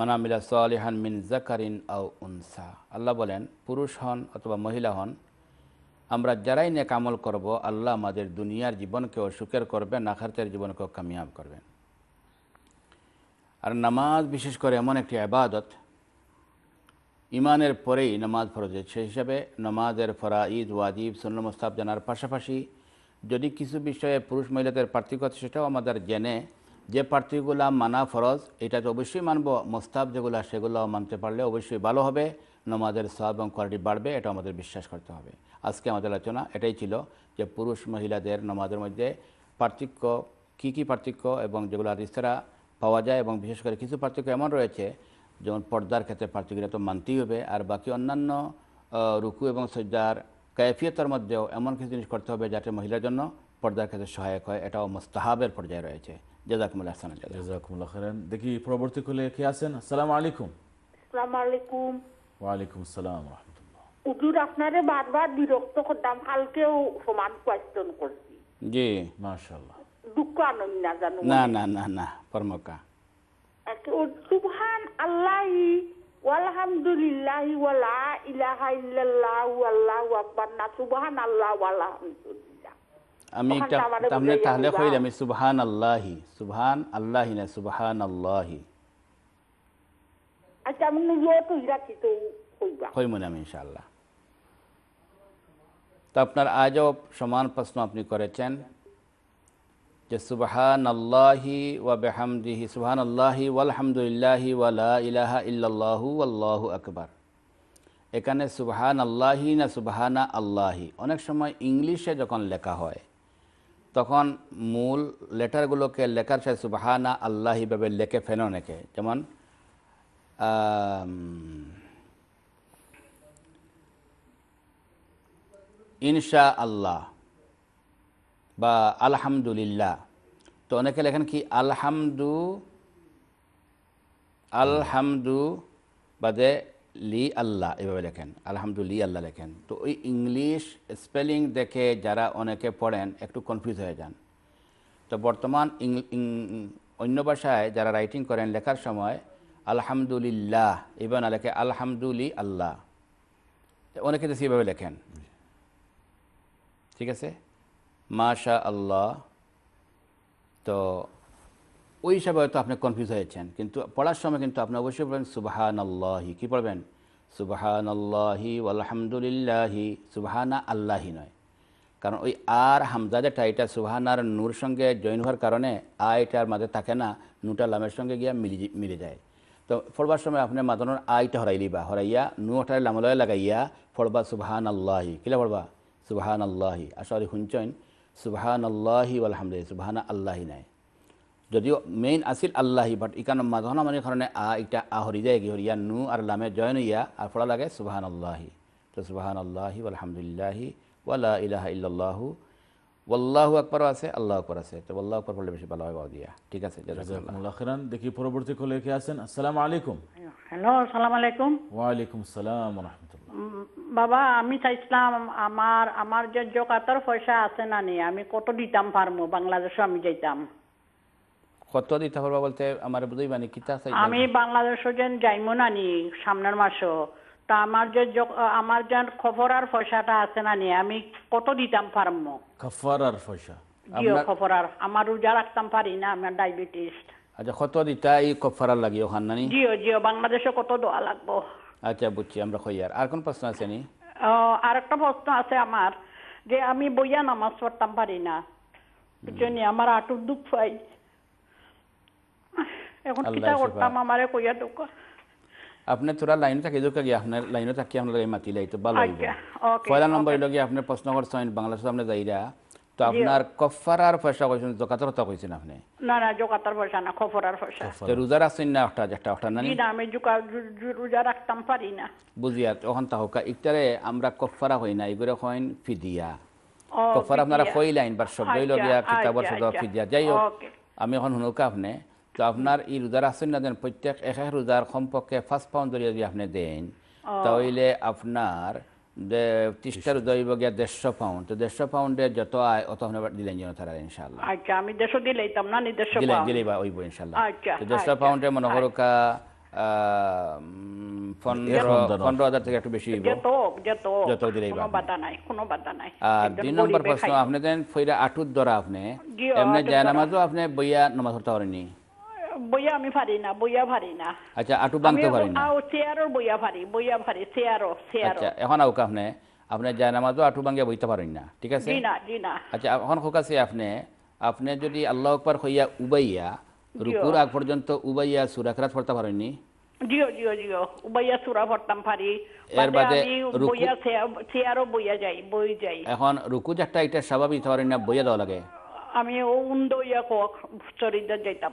মানামিলা সালিহান মিন জাকারিন আও উনসা আল্লাহ বলেন পুরুষ হন অথবা মহিলা হন আমরা যারাই নে কামল করব আল্লাহ আমাদের দুনিয়ার জীবনকেও সুখের করবেন আখারতের জীবনকেও কামিয়াব করবেন আর নামাজ বিশেষ করে এমন একটি আবাদত ইমানের পরেই নামাজ ফরজ সে হিসাবে নামাজের ফরা ঈদ ওয়াজিব সুন্ন জানার পাশাপাশি যদি কিছু বিষয়ে পুরুষ মহিলাদের পার্থক্য সেটাও আমাদের জেনে যে প্রার্থীগুলো মানা ফরজ এটা তো অবশ্যই মানব মোস্তাব যেগুলো সেগুলো মানতে পারলে অবশ্যই ভালো হবে নমাজের সব এবং কোয়ালিটি বাড়বে এটা আমাদের বিশ্বাস করতে হবে আজকে আমাদের আলোচনা এটাই ছিল যে পুরুষ মহিলাদের নমাজের মধ্যে পার্থক্য কি কি পার্থক্য এবং যেগুলো রিস্তারা পাওয়া যায় এবং বিশেষ করে কিছু পার্থক্য এমন রয়েছে যেমন পর্দার ক্ষেত্রে পার্থক্যটা তো মানতেই হবে আর বাকি অন্যান্য রুকু এবং সজ্জার কায়ফিয়তার মধ্যেও এমন কিছু জিনিস করতে হবে যাতে মহিলার জন্য পর্দার ক্ষেত্রে সহায়ক হয় এটাও মোস্তাহাবের পর্যায়ে রয়েছে جزاكم الله احسن الجزاء جزاكم الله خيرا دكي بروبرتي كلية كياسن السلام عليكم السلام عليكم وعليكم السلام ورحمة الله ودور احنا بعد بعد بيروكتو قدام حالك وفمان كويستون قلتي جي ما شاء الله دوكان من ازانو نا نا نا نا فرموكا سبحان الله والحمد لله ولا اله الا الله والله اكبر سبحان الله والحمد لله আমি একটা তাহলে তাহলে কইলে আমি সুবহান আল্লাহি সুবহান আল্লাহি না সুবহান আল্লাহি আচ্ছা আমি নিয়ে তো ইরাকি তো কইবা কই মনে আমি ইনশাআল্লাহ তো আপনার আজও সমান প্রশ্ন আপনি করেছেন যে সুবহান আল্লাহি ওয়া বিহামদিহি সুবহান আল্লাহি ওয়ালহামদুলিল্লাহি ওয়া লা ইলাহা ইল্লাল্লাহু আল্লাহু আকবার এখানে সুবহান আল্লাহি না সুবহানা আল্লাহি অনেক সময় ইংলিশে যখন লেখা হয় তখন মূল লেটারগুলোকে লেখার সাথে সুবাহানা আল্লাহ হিভাবে লেখে ফেন অনেকে যেমন ইনশা আল্লাহ বা আলহামদুলিল্লাহ তো অনেকে লেখেন কি আলহামদু আলহামদু বাদে লি আল্লাহ এভাবে লেখেন আলহামদুলি আল্লাহ লেখেন তো ওই ইংলিশ স্পেলিং দেখে যারা অনেকে পড়েন একটু কনফিউজ হয়ে যান তো বর্তমান অন্য ভাষায় যারা রাইটিং করেন লেখার সময় আলহামদুলিল্লাহ এবার না লেখে আলহামদুলি আল্লাহ অনেকে দেশে এভাবে লেখেন ঠিক আছে মাশা আল্লাহ তো ওই হিসাবে হয়তো আপনি কনফিউজ হয়েছেন কিন্তু পড়ার সময় কিন্তু আপনি অবশ্যই পড়বেন সুবাহান আল্লাহি কী পড়বেন সুবাহান আল্লাহি আলহামদুলিল্লাহি সুবাহানা আল্লাহি নয় কারণ ওই আর হামজাদেটা এটা সুবাহানার আর নূর সঙ্গে জয়েন হওয়ার কারণে আ এটার মাঝে থাকে না নুটা লামের সঙ্গে গিয়া মিলি মিলে যায় তো ফড়বার সময় আপনি মাদানোর আইটা হরাই লিবা হরাইয়া নু হঠাই লামলয় লাগাইয়া ফড়বা সুবাহান আল্লাহি কিলা ফড়বা সুবাহান আল্লাহি আসলে শুনছেন সুবাহান আল্লাহি আলহামদুলিল্লাহ সুবাহানা আল্লাহি নাই যদিও মেইন আছিল আল্লাহি বাট ইকান মাধনা মানে কারণে আ একটা আ যায় কি হরিয়া নু আর লামে জয়ন ইয়া আর ফলা লাগে সুবাহান আল্লাহি তো সুবাহান আল্লাহি আলহামদুলিল্লাহি ওয়ালা ইলাহা ইল্লাল্লাহু ওয়াল্লাহু আকবর আছে আল্লাহ আকবর আছে তো আল্লাহ আকবর বলে বেশি ভালো হয় দিয়া ঠিক আছে জাজাকুমুল্লাহ দেখি পরবর্তী কলে কে আছেন আসসালামু আলাইকুম হ্যালো আসসালামু আলাইকুম ওয়া আলাইকুম আসসালাম ওয়া রাহমাতুল্লাহ বাবা আমি চাইছিলাম আমার আমার যে জকাতার পয়সা আছে না নি আমি কত দিতাম পারমু বাংলাদেশে আমি যাইতাম কত দিতে বলতে আমার বুঝি মানে কিতা আমি বাংলাদেশ যেন যাইমো নানি সামনের মাসও তা আমার যে আমার যে খফরার পয়সাটা আছে নানি আমি কত দিতাম পারমো খফরার রাখতাম আচ্ছা দিতা এই লাগি বাংলাদেশে কত দোয়া আচ্ছা বুঝছি আমরা আর প্রশ্ন আছে যে আমি বইয়া নামাজ আমার আটুর দুঃখ পাই এখন কিটা করতাম আমারে কইয়া দোকা আপনি তোরা লাইন থাকি দোকা গিয়া আপনার লাইন থাকি আপনার মাতি লাইতো ভালো হইব আচ্ছা, পয়লা নম্বর লগে আপনি প্রশ্ন করছেন বাংলাদেশ আপনি যাইরা তো আপনার কফারার পয়সা কইছেন জকাতার কথা কইছেন আপনি না না জকাতার পয়সা না কফারার পয়সা তে রোজা রাখছেন না একটা একটা একটা না না আমি জুকা রোজা রাখতাম পারি না বুঝিয়া তখন তাহকা ইকটারে আমরা কফারা হই না এগুলো কইন ফিদিয়া কফারা আপনারা কই লাইন বার শব্দ গিয়া আচ্ছা, কিতাবর শব্দ আচ্ছা, ফিদিয়া যাই হোক আমি এখন হনুকা আপনি তো আপনার এই রোজার আসেন না দেন প্রত্যেক এক এক রোজার সম্পর্কে ফার্স্ট পাউন্ড যদি আপনি দেন তাহলে আপনার তিরিশটা রোজা হইব গিয়া দেড়শো পাউন্ড তো দেড়শো পাউন্ডে যত আয় অত আপনি দিলেন যেন তারা ইনশাল্লাহ আচ্ছা আমি দেড়শো দিলেই না দিলেন দিলেই বা হইব ইনশাল্লাহ আচ্ছা, তো দেড়শো আচ্ছা, পাউন্ডে মনে করো আচ্ছা। কা হাজার একটু আপনি আপনি বইয়া নমাজ হতে পারেনি বইয়া আমি পারি না বইয়া পারি না আচ্ছা আটু বানতে পারি না আও চেয়ারও বইয়া পারি বইয়া পারি চেয়ারও চেয়ারও আচ্ছা এখন আও আপনি জায়নামাজও আটু বইতে পারেন না ঠিক আছে না জি না আচ্ছা এখন খোকাছে আপনি আপনি যদি আল্লাহ আকবার হইয়া উবাইয়া রুকুর আগ পর্যন্ত উবাইয়া সুরাকরাত পড়তে পারেননি জিও জিও জিও উবাইয়া পড়তাম পারি এর বাদে বইয়া চেয়ারও বইয়া যাই বই যাই এখন রুকু যাটা এটা স্বাভাবিক পারেন না বইয়া দেওয়া লাগে আমি ও উন্দইয়া কোক চরিদা যাইতাম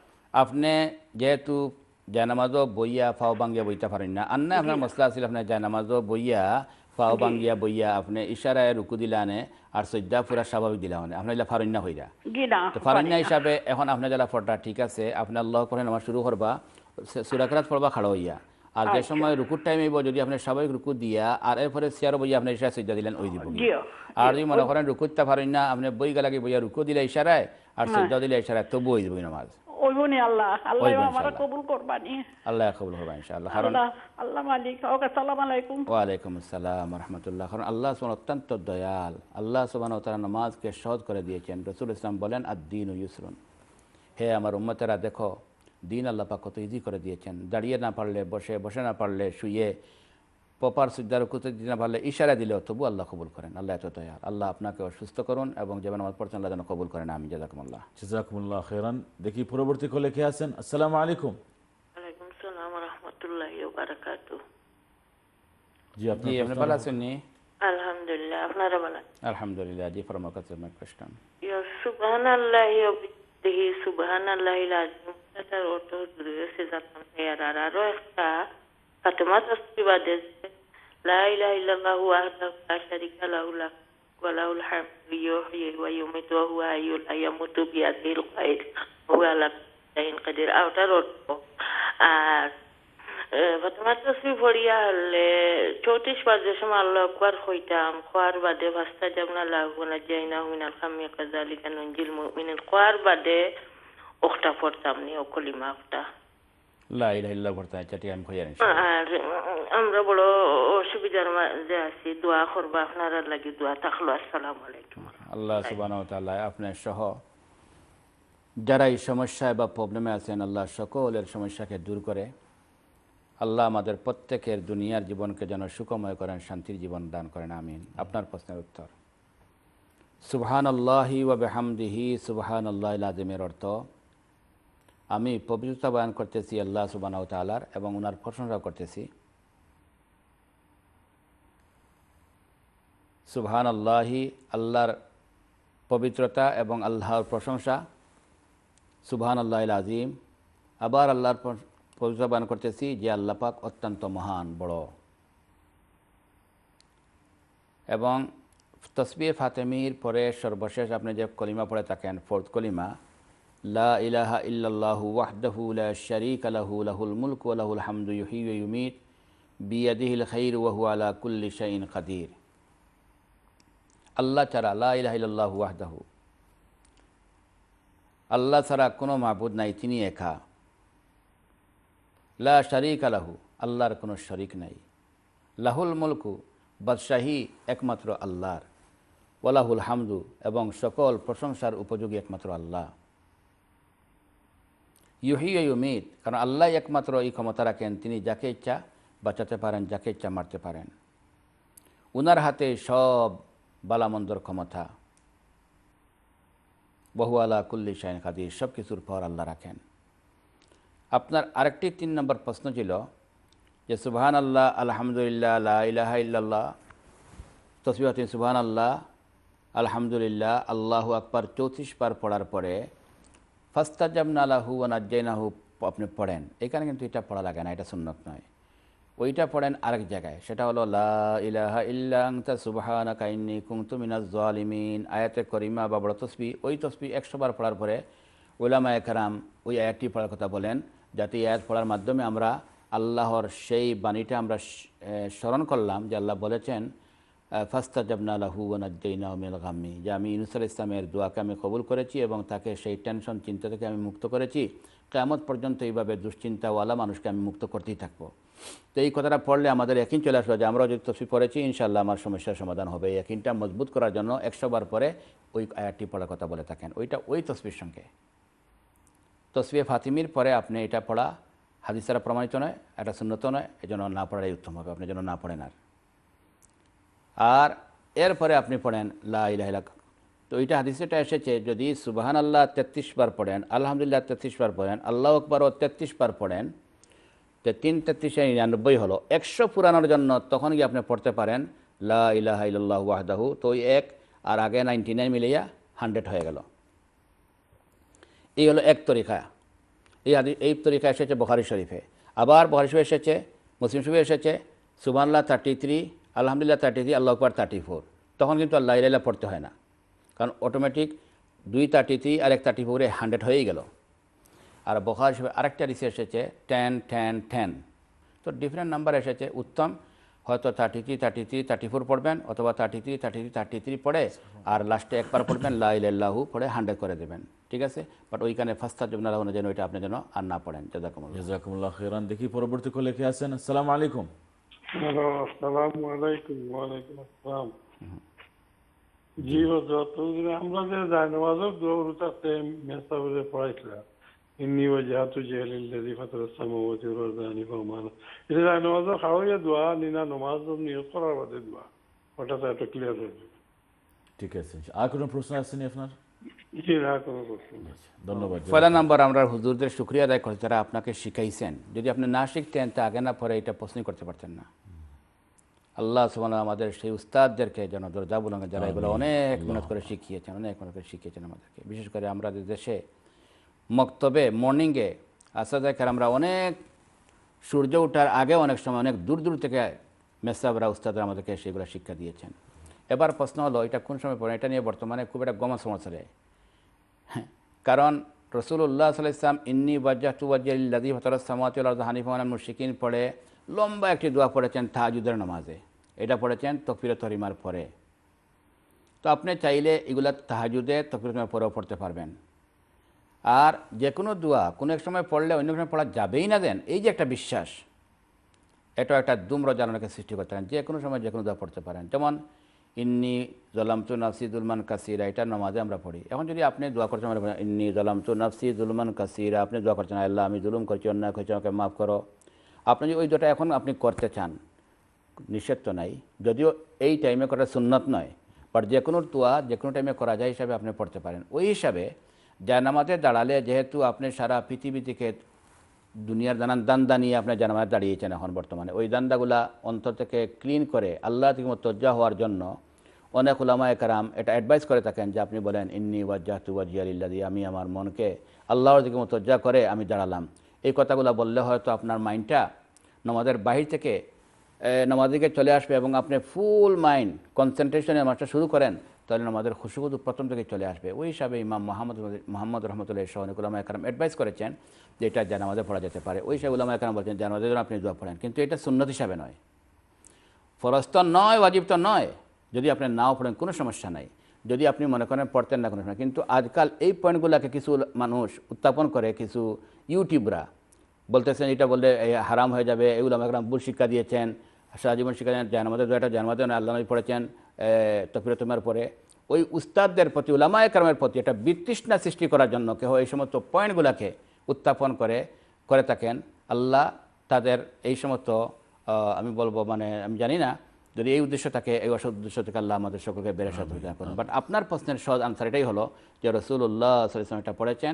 আপনি যেহেতু জায়নামাজও বইয়া ফাও বাঙ্গিয়া বইতে পারেন না আন্না আপনার মশলা আছে আপনার জায়নামাজও বইয়া ফাও বাঙ্গিয়া বইয়া আপনি ইশারায় রুকু দিলানে আর সজ্জা পুরা স্বাভাবিক দিলাম আপনার ফারণ্যা হইরা তো ফারণ্যা হিসাবে এখন আপনার যারা ফটা ঠিক আছে আপনি আল্লাহ করে নামাজ শুরু করবা সুরাকরাত পড়বা খাড়া হইয়া আর যে আচ্ছা। সময় রুকুর টাইম হইব যদি আপনি স্বাভাবিক রুকু দিয়া আর এরপরে চেয়ার বইয়া আপনি ইশারা সজ্জা দিলেন ওই দিব আর যদি মনে করেন রুকুরটা ফারণ্যা আপনি বই গেলাকে বইয়া রুকু দিলে ইশারায় আর সজ্জা দিলে ইশারায় তবু ওই দিব নামাজ ওইবনি আল্লাহ আল্লাহ আমার কবুল করবানি আল্লাহ কবুল করবা ইনশাআল্লাহ আল্লাহ মালিক ওকে আলাইকুম ওয়া আলাইকুম আসসালাম কারণ আল্লাহ সুবহান অত্যন্ত দয়াল আল্লাহ সুবহান তাআলা নামাজকে সহজ করে দিয়েছেন রাসূল ইসলাম বলেন আদ-দীন ইউসরুন হে আমার উম্মতেরা দেখো দিন আল্লাহ পাক কত ইজি করে দিয়েছেন দাঁড়িয়ে না পারলে বসে বসে না পারলে শুয়ে পপার সিদ্ধার কুতু দিনা ভালো ইশারা দিলেও তবু আল্লাহ কবুল করেন আল্লাহ এত দয়া আল্লাহ আপনাকে অসুস্থ করুন এবং যেমন আমার পড়ছেন আল্লাহ যেন কবুল করেন আমি জাজাকুমুল্লাহ জাজাকুমুল্লাহ খেরান দেখি পরবর্তী কলে কে আছেন আসসালামু আলাইকুম জি আপনি আপনি ভালো আছেন আলহামদুলিল্লাহ আপনারা ভালো আলহামদুলিল্লাহ জি ফরমাকা স্যার মাই কোশ্চেন ইয়া সুবহানাল্লাহ বিহি সুবহানাল্লাহিল আজিম তার অর্থ হচ্ছে জাতান আর আরো একটা Fatimata über das La ilaha illallah wahdahu la sharika lahu la وله الحمد يحيي ويميت وهو حي لا يموت بيده الخير وهو على شيء قدير আওটার অর্থ আর প্রথমে তসবি পড়িয়া হলে চৌত্রিশ বার যে সময় আল্লাহ আকবার হইতাম খোয়ার বাদে ভাস্তা জামনা লাগুনা জাইনা হুইনাল খামি কাজালিকা নঞ্জিল মুমিনিন খোয়ার বাদে ওখটা পড়তাম নি ও কলিমা ওখটা লাইলাহিল্লা আর হ্যাঁ, হ্যাঁ, আমরা বড় অসুবিধার আছি দোয়া লাগি দোয়া আসসালামু আলাইকুম আল্লাহ সুবহানাহু তাআলা আপনার সহ যারা এই সমস্যায় বা প্রবলেমে আছেন আল্লাহ সকলের সমস্যাকে দূর করে আল্লাহ আমাদের প্রত্যেকের দুনিয়ার জীবনকে যেন সুখময় করেন শান্তির জীবন দান করেন আমিন আপনার প্রশ্নের উত্তর সুবহান আল্লাহি ওয়াবেহামদিহি সুবহান আল্লাহ আজিমের অর্থ আমি পবিত্রতা বয়ান করতেছি আল্লাহ সুবানাউ তালার এবং ওনার প্রশংসা করতেছি সুবহান আল্লাহি আল্লাহর পবিত্রতা এবং আল্লাহর প্রশংসা সুবহান আল্লাহ আজিম আবার আল্লাহর পবিত্রতা বয়ান করতেছি যে আল্লাহ পাক অত্যন্ত মহান বড় এবং তসবির ফাতেমির পরে সর্বশেষ আপনি যে কলিমা পড়ে থাকেন ফোর্থ কলিমা لا إله إلا الله وحده لا شريك له له الملك وله الحمد يحيي ويميت بيده الخير وهو على كل شيء قدير আল্লাহ ছাড়া লা ইলাহ ইল্লাল্লাহু ওয়াহদাহু আল্লাহ ছাড়া কোনো মাবুদ নাই তিনি একা লা শারিক আলাহু আল্লাহর কোনো শরিক নাই লাহুল মুলকু বাদশাহী একমাত্র আল্লাহর ওয়ালাহুল হামদু এবং সকল প্রশংসার উপযোগী একমাত্র আল্লাহ ইউহি ইউমিদ কারণ আল্লাহ একমাত্র এই ক্ষমতা রাখেন তিনি যাকে ইচ্ছা বাঁচাতে পারেন যাকে ইচ্ছা মারতে পারেন উনার হাতে সব বালামন্দর ক্ষমতা বহু আলা কুল্লি শাহিন খাদি সব কিছুর পর আল্লাহ রাখেন আপনার আরেকটি তিন নম্বর প্রশ্ন ছিল যে সুবাহান আল্লাহ আলহামদুলিল্লাহ আল্লাহ ইলাহা ইল্লাল্লাহ তসবিহাতিন সুবাহান আল্লাহ আলহামদুলিল্লাহ আল্লাহ আকবার চৌত্রিশ পার পড়ার পরে ফাস্তাজাম নালাহু ওয়ানাজ্জাইনাহু আপনি পড়েন এখানে কিন্তু এটা পড়া লাগে না এটা সুন্নত নয় ওইটা পড়েন আরেক জায়গায় সেটা হলো লা ইলাহা ইল্লাংতা সুবাহানা কাইনি কুংতু মিনাজ জালিমিন আয়াতে করিমা বা বড় তসবি ওই তসবি একশোবার পড়ার পরে ওলামা একরাম ওই আয়াতটি পড়ার কথা বলেন যাতে এই আয়াত পড়ার মাধ্যমে আমরা আল্লাহর সেই বাণীটা আমরা স্মরণ করলাম যে আল্লাহ বলেছেন ফাস্তা জবনা আলাহু ওনাজ্জাইনা মিল গামি যে আমি ইনুসাল ইসলামের দোয়াকে আমি কবুল করেছি এবং তাকে সেই টেনশন চিন্তা থেকে আমি মুক্ত করেছি কেমন পর্যন্ত এইভাবে দুশ্চিন্তাওয়ালা মানুষকে আমি মুক্ত করতেই থাকবো তো এই কথাটা পড়লে আমাদের একই চলে আসলো যে আমরা যদি তসবি পড়েছি ইনশাল্লাহ আমার সমস্যার সমাধান হবে এই মজবুত করার জন্য একশোবার পরে ওই আয়াতটি পড়ার কথা বলে থাকেন ওইটা ওই তসবির সঙ্গে তসবি ফাতিমির পরে আপনি এটা পড়া হাদিসারা প্রমাণিত নয় এটা সুন্নত নয় এজন্য না পড়াই উত্তম হবে আপনি যেন না পড়েন আর আর এরপরে আপনি পড়েন লাইলাহ তো এইটা হাদিসেটা এসেছে যদি সুবাহান আল্লাহ তেত্রিশ বার পড়েন আলহামদুলিল্লাহ তেত্রিশ বার পড়েন আল্লাহ আকবর ও তেত্রিশ বার পড়েন তো তিন তেত্রিশে নিরানব্বই হলো একশো পুরানোর জন্য তখন গিয়ে আপনি পড়তে পারেন লা ওয়াহদাহু তো ওই এক আর আগে নাইনটি নাইন মিলিয়া হান্ড্রেড হয়ে গেল এই হলো এক তরিকা এই এই তরিকা এসেছে বখারি শরীফে আবার বখারি শরীফ এসেছে মুসলিম শরীফে এসেছে সুবানলা থার্টি থ্রি আলহামদুলিল্লাহ থার্টি থ্রি আল্লাহ আকবর থার্টি ফোর তখন কিন্তু আল্লাহ ইলাইলা পড়তে হয় না কারণ অটোমেটিক দুই থার্টি থ্রি আর এক থার্টি ফোরে হান্ড্রেড হয়েই গেল আর বখার হিসেবে আরেকটা রিসে এসেছে টেন টেন টেন তো ডিফারেন্ট নাম্বার এসেছে উত্তম হয়তো thirty three thirty three thirty four পড়বেন অথবা thirty three thirty three thirty three পড়ে আর লাস্টে একবার পড়বেন লাহু পড়ে হান্ড্রেড করে দেবেন ঠিক আছে বাট ওইখানে ফাস্তা জবনা যেন ওইটা আপনি যেন আর না পড়েন জাজাকুমুল্লাহ জাজাকুমুল্লাহ দেখি পরবর্তী কলে কে আছেন আসসালামু আলাইকুম হ্যালো আসসালামু আলাইকুম ওয়ালাইকুম আসসালাম জি যতদিন আমরা যে জায়নামাজও দৌড়াতে মেসাবরে পড়াইছিলাম ইন্নি ও জাহাতু জেহলিল লেজি ফাতর সামাওয়াতি ওয়াল আরদি ফামান এটা জায়নামাজ খাওয়াইয়া দোয়া নিনা নমাজ নিয়ত করার বাদে দোয়া ওটা তো একটা ক্লিয়ার হয়ে ঠিক আছে আর কোনো প্রশ্ন আসেনি আপনার আচ্ছা, ধন্যবাদ ফয়লা নাম্বার আমরা হুজুরদের শুক্রিয়া আদায় করতে তারা আপনাকে শিখাইছেন যদি আপনি না শিখতেন তা আগে না পরে এটা প্রশ্নই করতে পারতেন না আল্লাহ সুমান আমাদের সেই উস্তাদদেরকে যেন দরজা বুলঙ্গে যারা এগুলো অনেক মনে করে শিখিয়েছেন অনেক মনে করে শিখিয়েছেন আমাদেরকে বিশেষ করে আমরা দেশে মক্তবে মর্নিংয়ে আসা দেখার আমরা অনেক সূর্য ওঠার আগে অনেক সময় অনেক দূর দূর থেকে মেসাবরা উস্তাদরা আমাদেরকে সেগুলো শিক্ষা দিয়েছেন এবার প্রশ্ন হলো এটা কোন সময় পড়ে এটা নিয়ে বর্তমানে খুব একটা গম সমস্যা রে হ্যাঁ, কারণ রসুল্লাহ সাল্লাহ ইসলাম ইন্নি বাজ্জাহ তুবাজ্জাহ হানিফান মুশিকিন পড়ে লম্বা একটি দোয়া পড়েছেন তাহাজুদের নামাজে এটা পড়েছেন তফির তরিমার পরে তো আপনি চাইলে এগুলা তাহাজুদে তকফির তরিমার পরেও পড়তে পারবেন আর যে কোনো দোয়া কোনো এক সময় পড়লে অন্য সময় পড়া যাবেই না দেন এই যে একটা বিশ্বাস এটা একটা দুম্র জানানোকে সৃষ্টি করতে পারেন যে কোনো সময় যে কোনো দোয়া পড়তে পারেন যেমন ইন্নি জলামতু নাফসি দুলমান কাসিরা এটা নামাজে আমরা পড়ি এখন যদি আপনি দোয়া করছেন আমরা ইন্নি জলামতু নাফসি জুলমান কাসিরা আপনি দোয়া করছেন আল্লাহ আমি জুলুম করছি অন্যায় করছি আমাকে মাফ করো আপনি যদি ওই দুটা এখন আপনি করতে চান নিষেধ তো নাই যদিও এই টাইমে করা সুন্নত নয় বাট যে কোনো তোয়া যে কোনো টাইমে করা যায় হিসাবে আপনি পড়তে পারেন ওই হিসাবে জায়নামাতে দাঁড়ালে যেহেতু আপনি সারা পৃথিবী থেকে দুনিয়ার দানান দান্দা নিয়ে আপনি জানামাতে দাঁড়িয়েছেন এখন বর্তমানে ওই দান্দাগুলা অন্তর থেকে ক্লিন করে আল্লাহ থেকে মতজ্জা হওয়ার জন্য অনেক ওলামা একরাম এটা অ্যাডভাইস করে থাকেন যে আপনি বলেন ইন্নি ওয়াজ্জাহ তু ওয়াজিয়ালিল্লাদি আমি আমার মনকে আল্লাহর দিকে মতজ্জা করে আমি দাঁড়ালাম এই কথাগুলো বললে হয়তো আপনার মাইন্ডটা নমাজের বাহির থেকে নমাজদিকে চলে আসবে এবং আপনি ফুল মাইন্ড কনসেন্ট্রেশনে নামাজটা শুরু করেন তাহলে আমাদের খুশুবুদু প্রথম থেকে চলে আসবে ওই হিসাবে ইমাম মোহাম্মদ মোহাম্মদ রহমতুল্লাহ শাহনিক উলামা একরম অ্যাডভাইস করেছেন যে এটা জানামাজে পড়া যেতে পারে ওই হিসাবে উলামা একরম বলছেন জানামাজের জন্য আপনি দোয়া পড়েন কিন্তু এটা সুন্নত হিসাবে নয় ফরস্ত নয় ওয়াজিব তো নয় যদি আপনি নাও পড়েন কোনো সমস্যা নাই যদি আপনি মনে করেন পড়তেন না কোনো সময় কিন্তু আজকাল এই পয়েন্টগুলোকে কিছু মানুষ উত্থাপন করে কিছু ইউটিউবরা বলতেছেন এটা বললে হারাম হয়ে যাবে এগুলো আমাকে ভুল শিক্ষা দিয়েছেন সারাজীবন শিক্ষা দু একটা জানমাদের আল্লাহ পড়েছেন তফির তোমার পরে ওই উস্তাদদের প্রতি উলামা একরামের প্রতি একটা বিতৃষ্ণা সৃষ্টি করার জন্য কেউ এই সমস্ত পয়েন্টগুলোকে উত্থাপন করে করে থাকেন আল্লাহ তাদের এই সমস্ত আমি বলবো মানে আমি জানি না যদি এই উদ্দেশ্য থাকে এই অসৎ উদ্দেশ্য থেকে আল্লাহ আমাদের সকলকে বেড়ে সাথে করেন বাট আপনার প্রশ্নের সহজ আনসার এটাই হলো যে রসুল্লাহ সাল্লাম এটা পড়েছেন